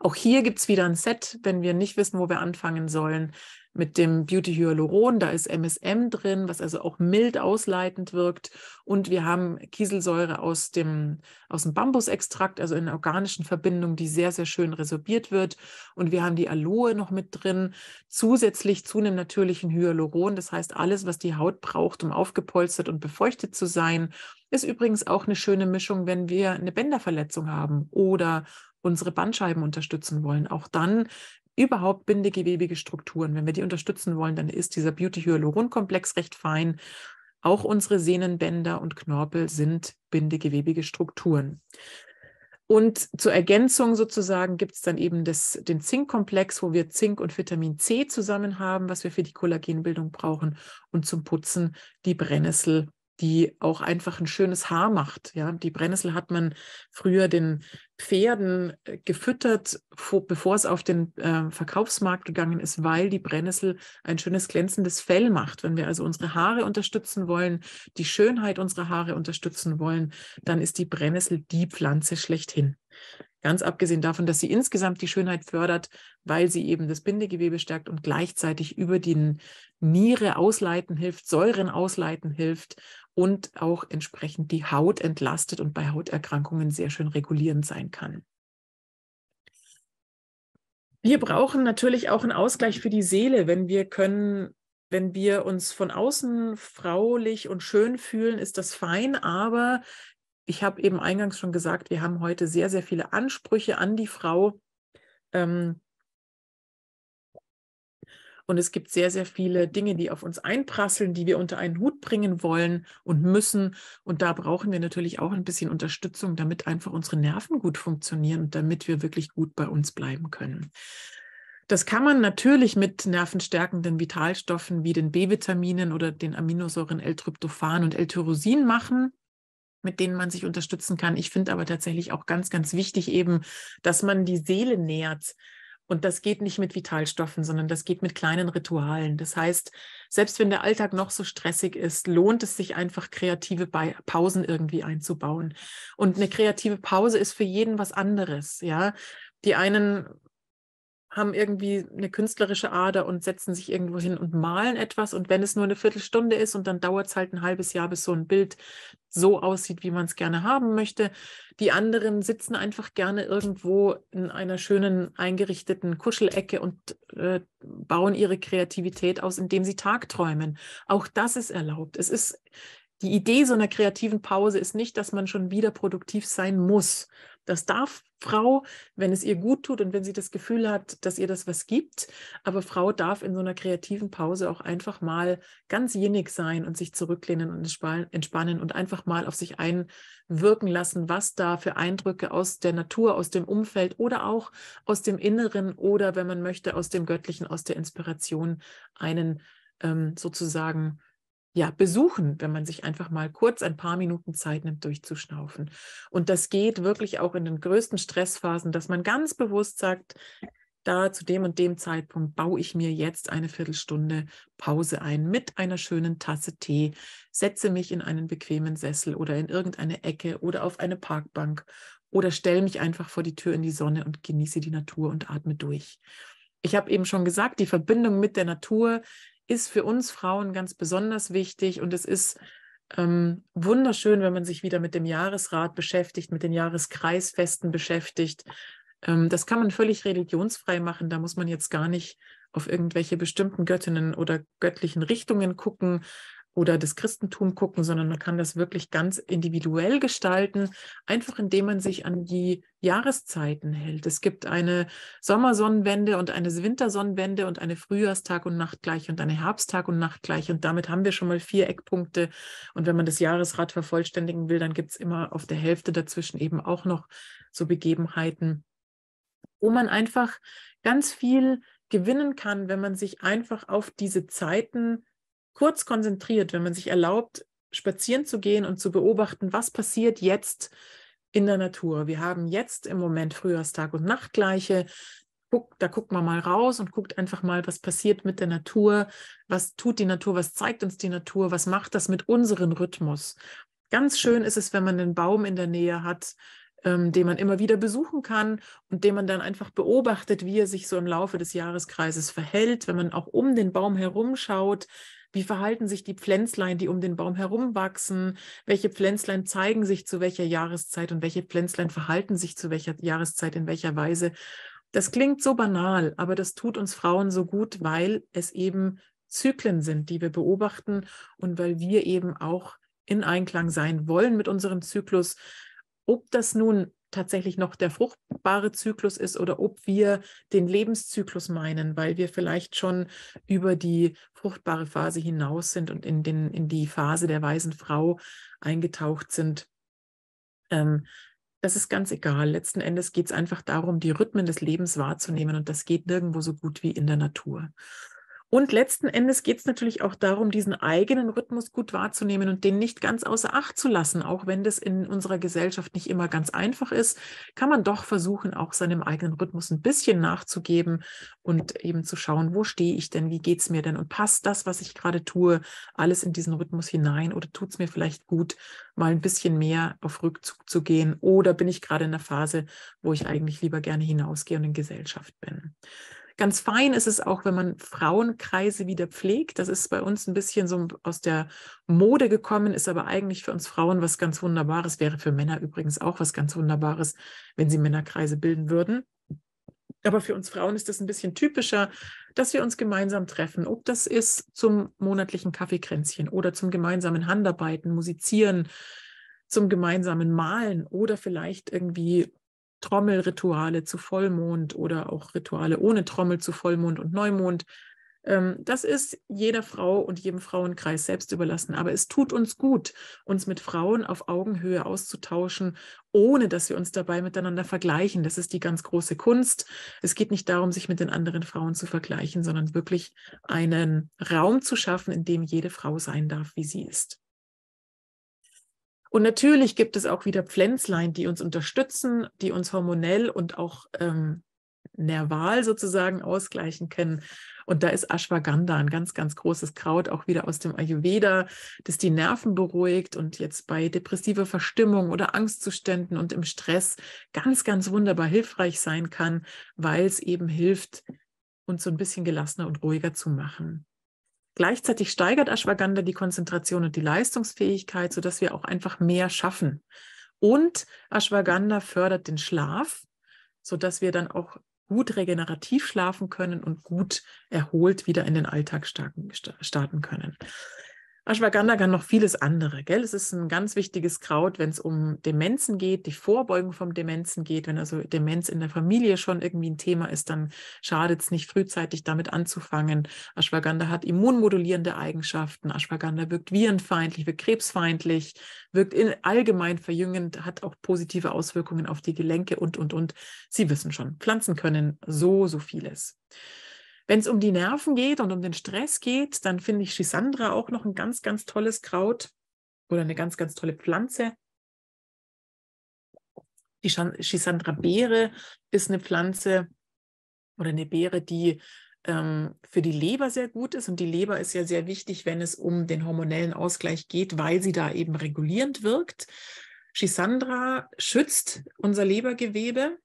Auch hier gibt es wieder ein Set, wenn wir nicht wissen, wo wir anfangen sollen, mit dem Beauty Hyaluron. Da ist MSM drin, was also auch mild ausleitend wirkt. Und wir haben Kieselsäure aus dem, aus dem Bambusextrakt, also in einer organischen Verbindung, die sehr, sehr schön resorbiert wird. Und wir haben die Aloe noch mit drin, zusätzlich zu einem natürlichen Hyaluron. Das heißt, alles, was die Haut braucht, um aufgepolstert und befeuchtet zu sein, ist übrigens auch eine schöne Mischung, wenn wir eine Bänderverletzung haben oder unsere Bandscheiben unterstützen wollen. Auch dann überhaupt bindegewebige Strukturen. Wenn wir die unterstützen wollen, dann ist dieser Beauty-Hyaluron-Komplex recht fein. Auch unsere Sehnenbänder und Knorpel sind bindegewebige Strukturen. Und zur Ergänzung sozusagen gibt es dann eben das, den Zinkkomplex, wo wir Zink und Vitamin C zusammen haben, was wir für die Kollagenbildung brauchen. Und zum Putzen die Brennnessel die auch einfach ein schönes Haar macht. Ja, die Brennnessel hat man früher den Pferden äh, gefüttert, bevor es auf den äh, Verkaufsmarkt gegangen ist, weil die Brennnessel ein schönes glänzendes Fell macht. Wenn wir also unsere Haare unterstützen wollen, die Schönheit unserer Haare unterstützen wollen, dann ist die Brennnessel die Pflanze schlechthin. Ganz abgesehen davon, dass sie insgesamt die Schönheit fördert, weil sie eben das Bindegewebe stärkt und gleichzeitig über die Niere ausleiten hilft, Säuren ausleiten hilft und auch entsprechend die Haut entlastet und bei Hauterkrankungen sehr schön regulierend sein kann. Wir brauchen natürlich auch einen Ausgleich für die Seele, wenn wir können, wenn wir uns von außen fraulich und schön fühlen, ist das fein, aber ich habe eben eingangs schon gesagt, wir haben heute sehr, sehr viele Ansprüche an die Frau. Ähm, und es gibt sehr, sehr viele Dinge, die auf uns einprasseln, die wir unter einen Hut bringen wollen und müssen. Und da brauchen wir natürlich auch ein bisschen Unterstützung, damit einfach unsere Nerven gut funktionieren und damit wir wirklich gut bei uns bleiben können. Das kann man natürlich mit nervenstärkenden Vitalstoffen wie den B-Vitaminen oder den Aminosäuren L-Tryptophan und L-Tyrosin machen mit denen man sich unterstützen kann. Ich finde aber tatsächlich auch ganz, ganz wichtig eben, dass man die Seele nährt, und das geht nicht mit Vitalstoffen, sondern das geht mit kleinen Ritualen. Das heißt, selbst wenn der Alltag noch so stressig ist, lohnt es sich einfach, kreative Pausen irgendwie einzubauen. Und eine kreative Pause ist für jeden was anderes, ja. Die einen haben irgendwie eine künstlerische Ader und setzen sich irgendwo hin und malen etwas. Und wenn es nur eine Viertelstunde ist und dann dauert es halt ein halbes Jahr, bis so ein Bild so aussieht, wie man es gerne haben möchte. Die anderen sitzen einfach gerne irgendwo in einer schönen eingerichteten Kuschelecke und äh, bauen ihre Kreativität aus, indem sie Tagträumen. Auch das ist erlaubt. Es ist die Idee so einer kreativen Pause ist nicht, dass man schon wieder produktiv sein muss. Das darf Frau, wenn es ihr gut tut und wenn sie das Gefühl hat, dass ihr das was gibt. Aber Frau darf in so einer kreativen Pause auch einfach mal ganz jenig sein und sich zurücklehnen und entspannen und einfach mal auf sich einwirken lassen, was da für Eindrücke aus der Natur, aus dem Umfeld oder auch aus dem Inneren oder, wenn man möchte, aus dem Göttlichen, aus der Inspiration einen ähm, sozusagen ja, besuchen, wenn man sich einfach mal kurz ein paar Minuten Zeit nimmt, durchzuschnaufen. Und das geht wirklich auch in den größten Stressphasen, dass man ganz bewusst sagt, da zu dem und dem Zeitpunkt baue ich mir jetzt eine Viertelstunde Pause ein mit einer schönen Tasse Tee, setze mich in einen bequemen Sessel oder in irgendeine Ecke oder auf eine Parkbank oder stelle mich einfach vor die Tür in die Sonne und genieße die Natur und atme durch. Ich habe eben schon gesagt, die Verbindung mit der Natur ist für uns Frauen ganz besonders wichtig und es ist ähm, wunderschön, wenn man sich wieder mit dem Jahresrat beschäftigt, mit den Jahreskreisfesten beschäftigt. Ähm, das kann man völlig religionsfrei machen. Da muss man jetzt gar nicht auf irgendwelche bestimmten Göttinnen oder göttlichen Richtungen gucken, oder das Christentum gucken, sondern man kann das wirklich ganz individuell gestalten, einfach indem man sich an die Jahreszeiten hält. Es gibt eine Sommersonnenwende und eine Wintersonnenwende und eine Frühjahrstag- und Nachtgleich und eine Herbsttag- und Nachtgleich. Und damit haben wir schon mal vier Eckpunkte. Und wenn man das Jahresrad vervollständigen will, dann gibt es immer auf der Hälfte dazwischen eben auch noch so Begebenheiten, wo man einfach ganz viel gewinnen kann, wenn man sich einfach auf diese Zeiten kurz konzentriert, wenn man sich erlaubt, spazieren zu gehen und zu beobachten, was passiert jetzt in der Natur. Wir haben jetzt im Moment Frühjahrstag und Nachtgleiche. da guckt man mal raus und guckt einfach mal, was passiert mit der Natur, was tut die Natur, was zeigt uns die Natur, was macht das mit unserem Rhythmus. Ganz schön ist es, wenn man einen Baum in der Nähe hat, ähm, den man immer wieder besuchen kann und den man dann einfach beobachtet, wie er sich so im Laufe des Jahreskreises verhält, wenn man auch um den Baum herumschaut, wie verhalten sich die Pflänzlein, die um den Baum herum wachsen? Welche Pflänzlein zeigen sich zu welcher Jahreszeit und welche Pflänzlein verhalten sich zu welcher Jahreszeit in welcher Weise? Das klingt so banal, aber das tut uns Frauen so gut, weil es eben Zyklen sind, die wir beobachten und weil wir eben auch in Einklang sein wollen mit unserem Zyklus. Ob das nun tatsächlich noch der fruchtbare Zyklus ist oder ob wir den Lebenszyklus meinen, weil wir vielleicht schon über die fruchtbare Phase hinaus sind und in, den, in die Phase der weisen Frau eingetaucht sind. Ähm, das ist ganz egal. Letzten Endes geht es einfach darum, die Rhythmen des Lebens wahrzunehmen und das geht nirgendwo so gut wie in der Natur. Und letzten Endes geht es natürlich auch darum, diesen eigenen Rhythmus gut wahrzunehmen und den nicht ganz außer Acht zu lassen. Auch wenn das in unserer Gesellschaft nicht immer ganz einfach ist, kann man doch versuchen, auch seinem eigenen Rhythmus ein bisschen nachzugeben und eben zu schauen, wo stehe ich denn, wie geht es mir denn und passt das, was ich gerade tue, alles in diesen Rhythmus hinein oder tut es mir vielleicht gut, mal ein bisschen mehr auf Rückzug zu gehen oder bin ich gerade in der Phase, wo ich eigentlich lieber gerne hinausgehe und in Gesellschaft bin. Ganz fein ist es auch, wenn man Frauenkreise wieder pflegt. Das ist bei uns ein bisschen so aus der Mode gekommen, ist aber eigentlich für uns Frauen was ganz Wunderbares, wäre für Männer übrigens auch was ganz Wunderbares, wenn sie Männerkreise bilden würden. Aber für uns Frauen ist das ein bisschen typischer, dass wir uns gemeinsam treffen. Ob das ist zum monatlichen Kaffeekränzchen oder zum gemeinsamen Handarbeiten, Musizieren, zum gemeinsamen Malen oder vielleicht irgendwie Trommelrituale zu Vollmond oder auch Rituale ohne Trommel zu Vollmond und Neumond. Ähm, das ist jeder Frau und jedem Frauenkreis selbst überlassen. Aber es tut uns gut, uns mit Frauen auf Augenhöhe auszutauschen, ohne dass wir uns dabei miteinander vergleichen. Das ist die ganz große Kunst. Es geht nicht darum, sich mit den anderen Frauen zu vergleichen, sondern wirklich einen Raum zu schaffen, in dem jede Frau sein darf, wie sie ist. Und natürlich gibt es auch wieder Pflänzlein, die uns unterstützen, die uns hormonell und auch ähm, nerval sozusagen ausgleichen können. Und da ist Ashwagandha ein ganz, ganz großes Kraut, auch wieder aus dem Ayurveda, das die Nerven beruhigt und jetzt bei depressiver Verstimmung oder Angstzuständen und im Stress ganz, ganz wunderbar hilfreich sein kann, weil es eben hilft, uns so ein bisschen gelassener und ruhiger zu machen. Gleichzeitig steigert Ashwagandha die Konzentration und die Leistungsfähigkeit, sodass wir auch einfach mehr schaffen. Und Ashwagandha fördert den Schlaf, sodass wir dann auch gut regenerativ schlafen können und gut erholt wieder in den Alltag starten können. Ashwagandha kann noch vieles andere. Gell? Es ist ein ganz wichtiges Kraut, wenn es um Demenzen geht, die Vorbeugung von Demenzen geht. Wenn also Demenz in der Familie schon irgendwie ein Thema ist, dann schadet es nicht, frühzeitig damit anzufangen. Ashwagandha hat immunmodulierende Eigenschaften. Ashwagandha wirkt virenfeindlich, wirkt krebsfeindlich, wirkt allgemein verjüngend, hat auch positive Auswirkungen auf die Gelenke und, und, und. Sie wissen schon, Pflanzen können so, so vieles. Wenn es um die Nerven geht und um den Stress geht, dann finde ich Schisandra auch noch ein ganz, ganz tolles Kraut oder eine ganz, ganz tolle Pflanze. Die Schisandra-Beere ist eine Pflanze oder eine Beere, die ähm, für die Leber sehr gut ist. Und die Leber ist ja sehr wichtig, wenn es um den hormonellen Ausgleich geht, weil sie da eben regulierend wirkt. Schisandra schützt unser Lebergewebe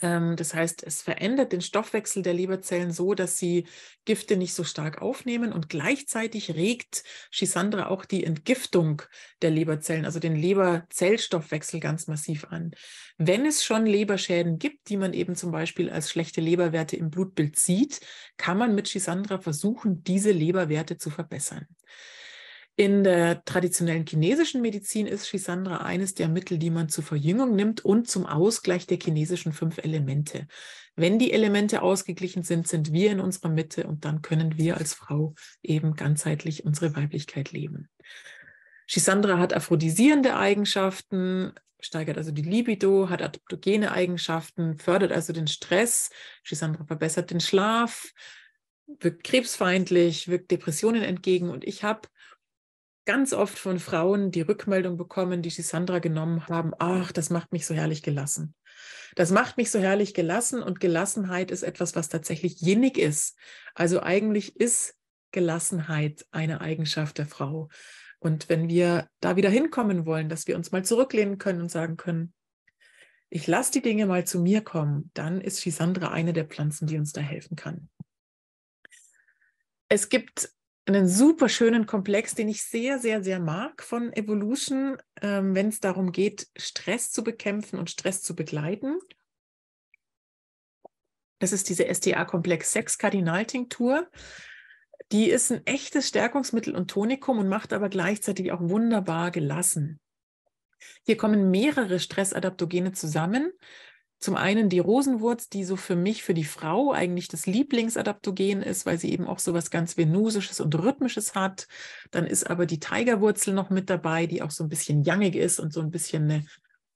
ähm, das heißt, es verändert den Stoffwechsel der Leberzellen so, dass sie Gifte nicht so stark aufnehmen und gleichzeitig regt Schisandra auch die Entgiftung der Leberzellen, also den Leberzellstoffwechsel ganz massiv an. Wenn es schon Leberschäden gibt, die man eben zum Beispiel als schlechte Leberwerte im Blutbild sieht, kann man mit Schisandra versuchen, diese Leberwerte zu verbessern. In der traditionellen chinesischen Medizin ist Shisandra eines der Mittel, die man zur Verjüngung nimmt und zum Ausgleich der chinesischen fünf Elemente. Wenn die Elemente ausgeglichen sind, sind wir in unserer Mitte und dann können wir als Frau eben ganzheitlich unsere Weiblichkeit leben. Shisandra hat aphrodisierende Eigenschaften, steigert also die Libido, hat adaptogene Eigenschaften, fördert also den Stress. Shisandra verbessert den Schlaf, wirkt krebsfeindlich, wirkt Depressionen entgegen und ich habe ganz oft von Frauen die Rückmeldung bekommen, die die Sandra genommen haben, ach, das macht mich so herrlich gelassen. Das macht mich so herrlich gelassen und Gelassenheit ist etwas, was tatsächlich jenig ist. Also eigentlich ist Gelassenheit eine Eigenschaft der Frau. Und wenn wir da wieder hinkommen wollen, dass wir uns mal zurücklehnen können und sagen können, ich lasse die Dinge mal zu mir kommen, dann ist Schisandra eine der Pflanzen, die uns da helfen kann. Es gibt einen super schönen Komplex, den ich sehr, sehr, sehr mag von Evolution, ähm, wenn es darum geht, Stress zu bekämpfen und Stress zu begleiten. Das ist diese sda komplex 6 Kardinaltinktur. Die ist ein echtes Stärkungsmittel und Tonikum und macht aber gleichzeitig auch wunderbar gelassen. Hier kommen mehrere Stressadaptogene zusammen zum einen die Rosenwurz, die so für mich, für die Frau eigentlich das Lieblingsadaptogen ist, weil sie eben auch so was ganz Venusisches und Rhythmisches hat. Dann ist aber die Tigerwurzel noch mit dabei, die auch so ein bisschen yangig ist und so ein bisschen eine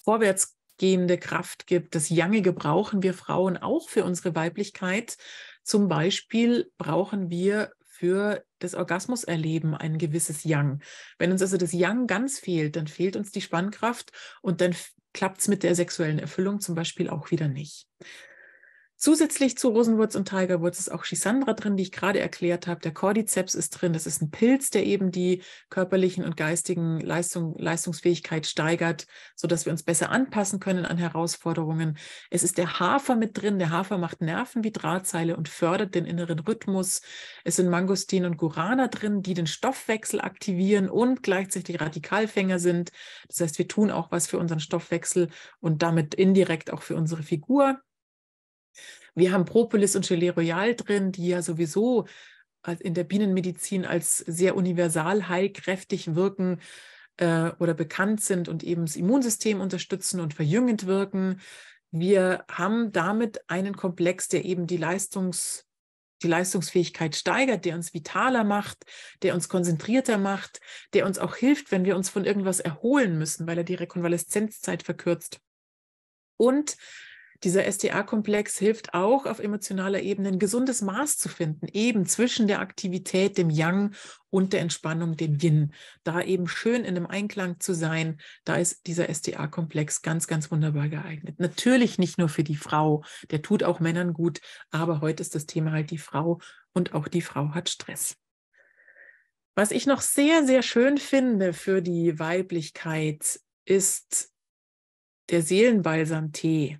vorwärtsgehende Kraft gibt. Das Yangige brauchen wir Frauen auch für unsere Weiblichkeit. Zum Beispiel brauchen wir für das Orgasmuserleben ein gewisses Yang. Wenn uns also das Yang ganz fehlt, dann fehlt uns die Spannkraft und dann klappt es mit der sexuellen Erfüllung zum Beispiel auch wieder nicht. Zusätzlich zu Rosenwurz und Tigerwurz ist auch Schisandra drin, die ich gerade erklärt habe. Der Cordyceps ist drin. Das ist ein Pilz, der eben die körperlichen und geistigen Leistung, Leistungsfähigkeit steigert, sodass wir uns besser anpassen können an Herausforderungen. Es ist der Hafer mit drin. Der Hafer macht Nerven wie Drahtseile und fördert den inneren Rhythmus. Es sind Mangostin und Gurana drin, die den Stoffwechsel aktivieren und gleichzeitig Radikalfänger sind. Das heißt, wir tun auch was für unseren Stoffwechsel und damit indirekt auch für unsere Figur. Wir haben Propolis und Gelee Royal drin, die ja sowieso äh, in der Bienenmedizin als sehr universal heilkräftig wirken äh, oder bekannt sind und eben das Immunsystem unterstützen und verjüngend wirken. Wir haben damit einen Komplex, der eben die, Leistungs, die Leistungsfähigkeit steigert, der uns vitaler macht, der uns konzentrierter macht, der uns auch hilft, wenn wir uns von irgendwas erholen müssen, weil er die Rekonvaleszenzzeit verkürzt. Und dieser sda komplex hilft auch auf emotionaler Ebene ein gesundes Maß zu finden, eben zwischen der Aktivität, dem Yang und der Entspannung, dem Yin. Da eben schön in einem Einklang zu sein, da ist dieser sda komplex ganz, ganz wunderbar geeignet. Natürlich nicht nur für die Frau, der tut auch Männern gut, aber heute ist das Thema halt die Frau und auch die Frau hat Stress. Was ich noch sehr, sehr schön finde für die Weiblichkeit ist der Seelenbalsam-Tee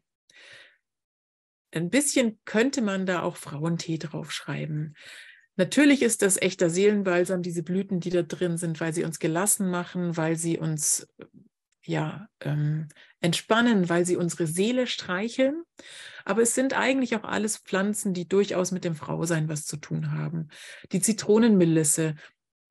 ein bisschen könnte man da auch Frauentee draufschreiben. Natürlich ist das echter Seelenbalsam, diese Blüten, die da drin sind, weil sie uns gelassen machen, weil sie uns äh, ja, ähm, entspannen, weil sie unsere Seele streicheln. Aber es sind eigentlich auch alles Pflanzen, die durchaus mit dem Frausein was zu tun haben. Die Zitronenmelisse,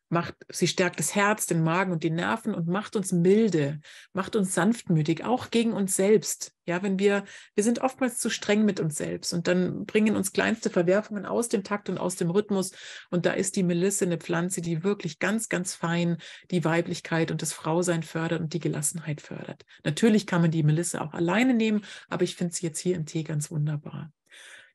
macht, sie stärkt das Herz, den Magen und die Nerven und macht uns milde, macht uns sanftmütig, auch gegen uns selbst. Ja, wenn wir, wir sind oftmals zu streng mit uns selbst und dann bringen uns kleinste Verwerfungen aus dem Takt und aus dem Rhythmus. Und da ist die Melisse eine Pflanze, die wirklich ganz, ganz fein die Weiblichkeit und das Frausein fördert und die Gelassenheit fördert. Natürlich kann man die Melisse auch alleine nehmen, aber ich finde sie jetzt hier im Tee ganz wunderbar.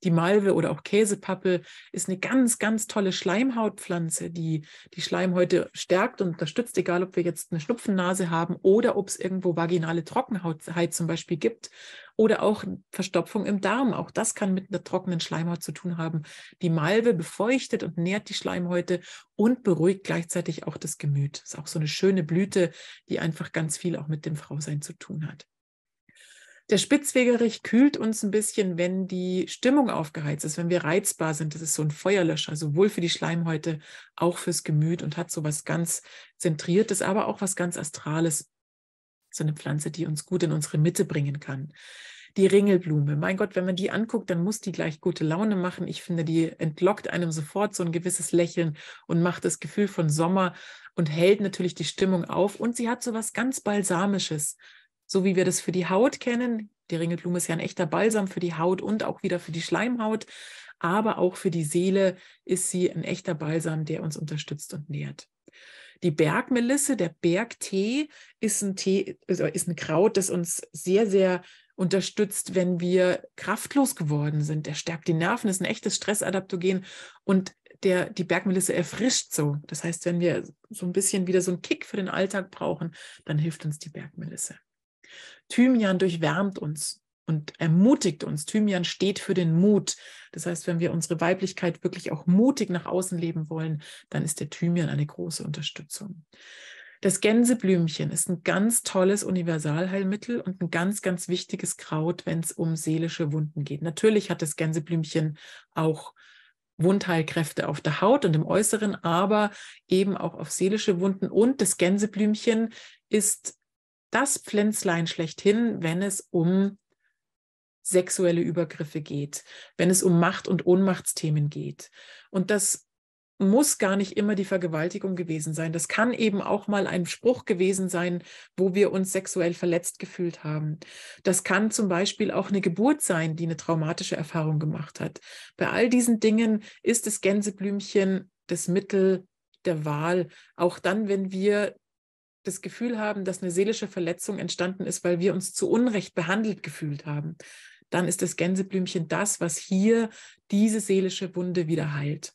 Die Malve oder auch Käsepappe ist eine ganz, ganz tolle Schleimhautpflanze, die die Schleimhäute stärkt und unterstützt, egal ob wir jetzt eine Schnupfennase haben oder ob es irgendwo vaginale Trockenheit zum Beispiel gibt oder auch Verstopfung im Darm. Auch das kann mit einer trockenen Schleimhaut zu tun haben. Die Malve befeuchtet und nährt die Schleimhäute und beruhigt gleichzeitig auch das Gemüt. ist auch so eine schöne Blüte, die einfach ganz viel auch mit dem Frausein zu tun hat. Der Spitzwegerich kühlt uns ein bisschen, wenn die Stimmung aufgeheizt ist, wenn wir reizbar sind. Das ist so ein Feuerlöscher, sowohl für die Schleimhäute, auch fürs Gemüt und hat so was ganz Zentriertes, aber auch was ganz Astrales. So eine Pflanze, die uns gut in unsere Mitte bringen kann. Die Ringelblume. Mein Gott, wenn man die anguckt, dann muss die gleich gute Laune machen. Ich finde, die entlockt einem sofort so ein gewisses Lächeln und macht das Gefühl von Sommer und hält natürlich die Stimmung auf. Und sie hat so was ganz Balsamisches so wie wir das für die Haut kennen. Die Ringelblume ist ja ein echter Balsam für die Haut und auch wieder für die Schleimhaut, aber auch für die Seele ist sie ein echter Balsam, der uns unterstützt und nährt. Die Bergmelisse, der Bergtee, ist ein, Tee, also ist ein Kraut, das uns sehr, sehr unterstützt, wenn wir kraftlos geworden sind. Der stärkt die Nerven, ist ein echtes Stressadaptogen und der, die Bergmelisse erfrischt so. Das heißt, wenn wir so ein bisschen wieder so einen Kick für den Alltag brauchen, dann hilft uns die Bergmelisse. Thymian durchwärmt uns und ermutigt uns. Thymian steht für den Mut. Das heißt, wenn wir unsere Weiblichkeit wirklich auch mutig nach außen leben wollen, dann ist der Thymian eine große Unterstützung. Das Gänseblümchen ist ein ganz tolles Universalheilmittel und ein ganz, ganz wichtiges Kraut, wenn es um seelische Wunden geht. Natürlich hat das Gänseblümchen auch Wundheilkräfte auf der Haut und im Äußeren, aber eben auch auf seelische Wunden. Und das Gänseblümchen ist das Pflänzlein schlechthin, wenn es um sexuelle Übergriffe geht, wenn es um Macht- und Ohnmachtsthemen geht. Und das muss gar nicht immer die Vergewaltigung gewesen sein. Das kann eben auch mal ein Spruch gewesen sein, wo wir uns sexuell verletzt gefühlt haben. Das kann zum Beispiel auch eine Geburt sein, die eine traumatische Erfahrung gemacht hat. Bei all diesen Dingen ist das Gänseblümchen das Mittel der Wahl, auch dann, wenn wir das Gefühl haben, dass eine seelische Verletzung entstanden ist, weil wir uns zu Unrecht behandelt gefühlt haben, dann ist das Gänseblümchen das, was hier diese seelische Wunde wieder heilt.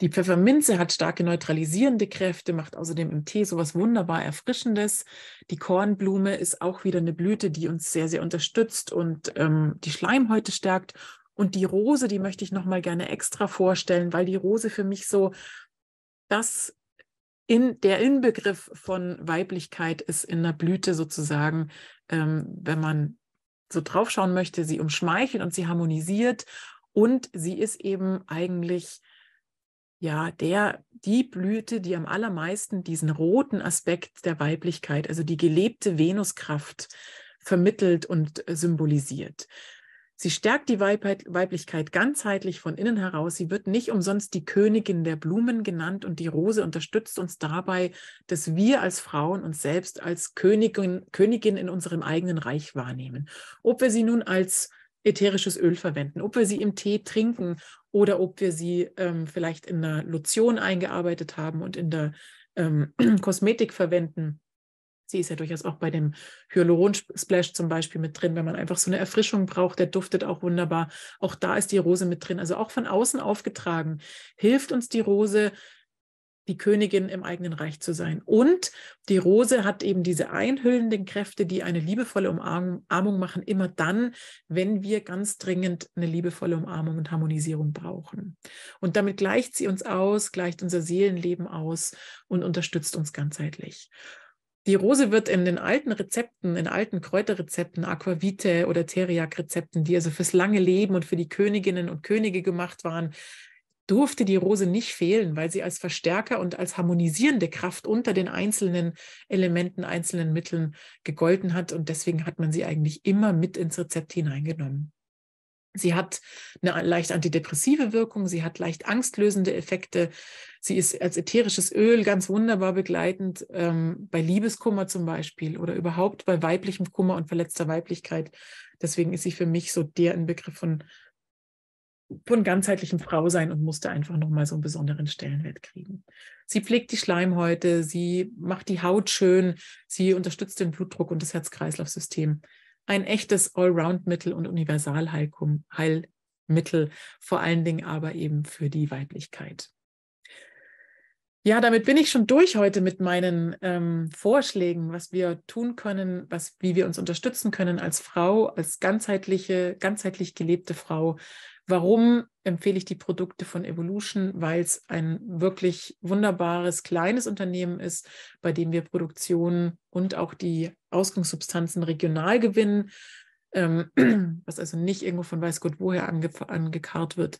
Die Pfefferminze hat starke neutralisierende Kräfte, macht außerdem im Tee sowas wunderbar Erfrischendes. Die Kornblume ist auch wieder eine Blüte, die uns sehr, sehr unterstützt und ähm, die Schleimhäute stärkt. Und die Rose, die möchte ich nochmal gerne extra vorstellen, weil die Rose für mich so das in, der Inbegriff von Weiblichkeit ist in der Blüte sozusagen, ähm, wenn man so draufschauen möchte, sie umschmeichelt und sie harmonisiert und sie ist eben eigentlich ja der die Blüte, die am allermeisten diesen roten Aspekt der Weiblichkeit, also die gelebte Venuskraft vermittelt und äh, symbolisiert. Sie stärkt die Weiblichkeit ganzheitlich von innen heraus. Sie wird nicht umsonst die Königin der Blumen genannt und die Rose unterstützt uns dabei, dass wir als Frauen uns selbst als Königin, Königin in unserem eigenen Reich wahrnehmen. Ob wir sie nun als ätherisches Öl verwenden, ob wir sie im Tee trinken oder ob wir sie ähm, vielleicht in einer Lotion eingearbeitet haben und in der ähm, (clears throat) Kosmetik verwenden Sie ist ja durchaus auch bei dem Hyaluron-Splash zum Beispiel mit drin, wenn man einfach so eine Erfrischung braucht. Der duftet auch wunderbar. Auch da ist die Rose mit drin. Also auch von außen aufgetragen hilft uns die Rose, die Königin im eigenen Reich zu sein. Und die Rose hat eben diese einhüllenden Kräfte, die eine liebevolle Umarmung machen, immer dann, wenn wir ganz dringend eine liebevolle Umarmung und Harmonisierung brauchen. Und damit gleicht sie uns aus, gleicht unser Seelenleben aus und unterstützt uns ganzheitlich. Die Rose wird in den alten Rezepten, in alten Kräuterrezepten, Aquavite oder Theriak-Rezepten, die also fürs lange Leben und für die Königinnen und Könige gemacht waren, durfte die Rose nicht fehlen, weil sie als Verstärker und als harmonisierende Kraft unter den einzelnen Elementen, einzelnen Mitteln gegolten hat. Und deswegen hat man sie eigentlich immer mit ins Rezept hineingenommen. Sie hat eine leicht antidepressive Wirkung, sie hat leicht angstlösende Effekte, sie ist als ätherisches Öl ganz wunderbar begleitend ähm, bei Liebeskummer zum Beispiel oder überhaupt bei weiblichem Kummer und verletzter Weiblichkeit. Deswegen ist sie für mich so der ein Begriff von, von ganzheitlichem Frausein und musste einfach nochmal so einen besonderen Stellenwert kriegen. Sie pflegt die Schleimhäute, sie macht die Haut schön, sie unterstützt den Blutdruck und das Herz-Kreislauf-System ein echtes Allround-Mittel und Universalheilmittel, vor allen Dingen aber eben für die Weiblichkeit. Ja, damit bin ich schon durch heute mit meinen ähm, Vorschlägen, was wir tun können, was, wie wir uns unterstützen können als Frau, als ganzheitliche, ganzheitlich gelebte Frau Warum empfehle ich die Produkte von Evolution? Weil es ein wirklich wunderbares kleines Unternehmen ist, bei dem wir Produktion und auch die Ausgangssubstanzen regional gewinnen, ähm, (clears throat) was also nicht irgendwo von weiß Gott woher ange angekarrt wird.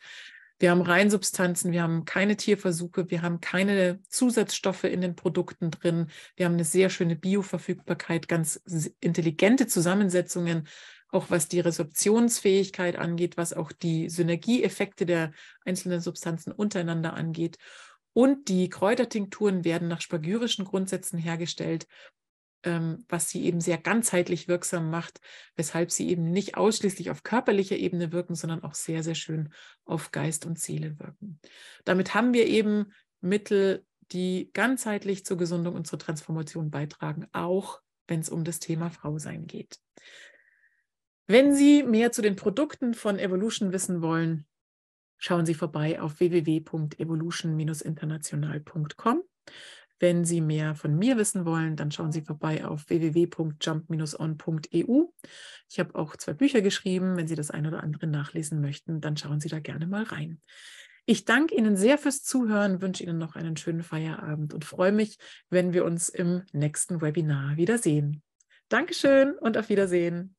Wir haben Reinsubstanzen, wir haben keine Tierversuche, wir haben keine Zusatzstoffe in den Produkten drin. Wir haben eine sehr schöne Bioverfügbarkeit, ganz intelligente Zusammensetzungen auch was die Resorptionsfähigkeit angeht, was auch die Synergieeffekte der einzelnen Substanzen untereinander angeht. Und die Kräutertinkturen werden nach spagyrischen Grundsätzen hergestellt, ähm, was sie eben sehr ganzheitlich wirksam macht, weshalb sie eben nicht ausschließlich auf körperlicher Ebene wirken, sondern auch sehr, sehr schön auf Geist und Seele wirken. Damit haben wir eben Mittel, die ganzheitlich zur Gesundung und zur Transformation beitragen, auch wenn es um das Thema Frau sein geht. Wenn Sie mehr zu den Produkten von Evolution wissen wollen, schauen Sie vorbei auf www.evolution-international.com. Wenn Sie mehr von mir wissen wollen, dann schauen Sie vorbei auf www.jump-on.eu. Ich habe auch zwei Bücher geschrieben. Wenn Sie das eine oder andere nachlesen möchten, dann schauen Sie da gerne mal rein. Ich danke Ihnen sehr fürs Zuhören, wünsche Ihnen noch einen schönen Feierabend und freue mich, wenn wir uns im nächsten Webinar wiedersehen. Dankeschön und auf Wiedersehen.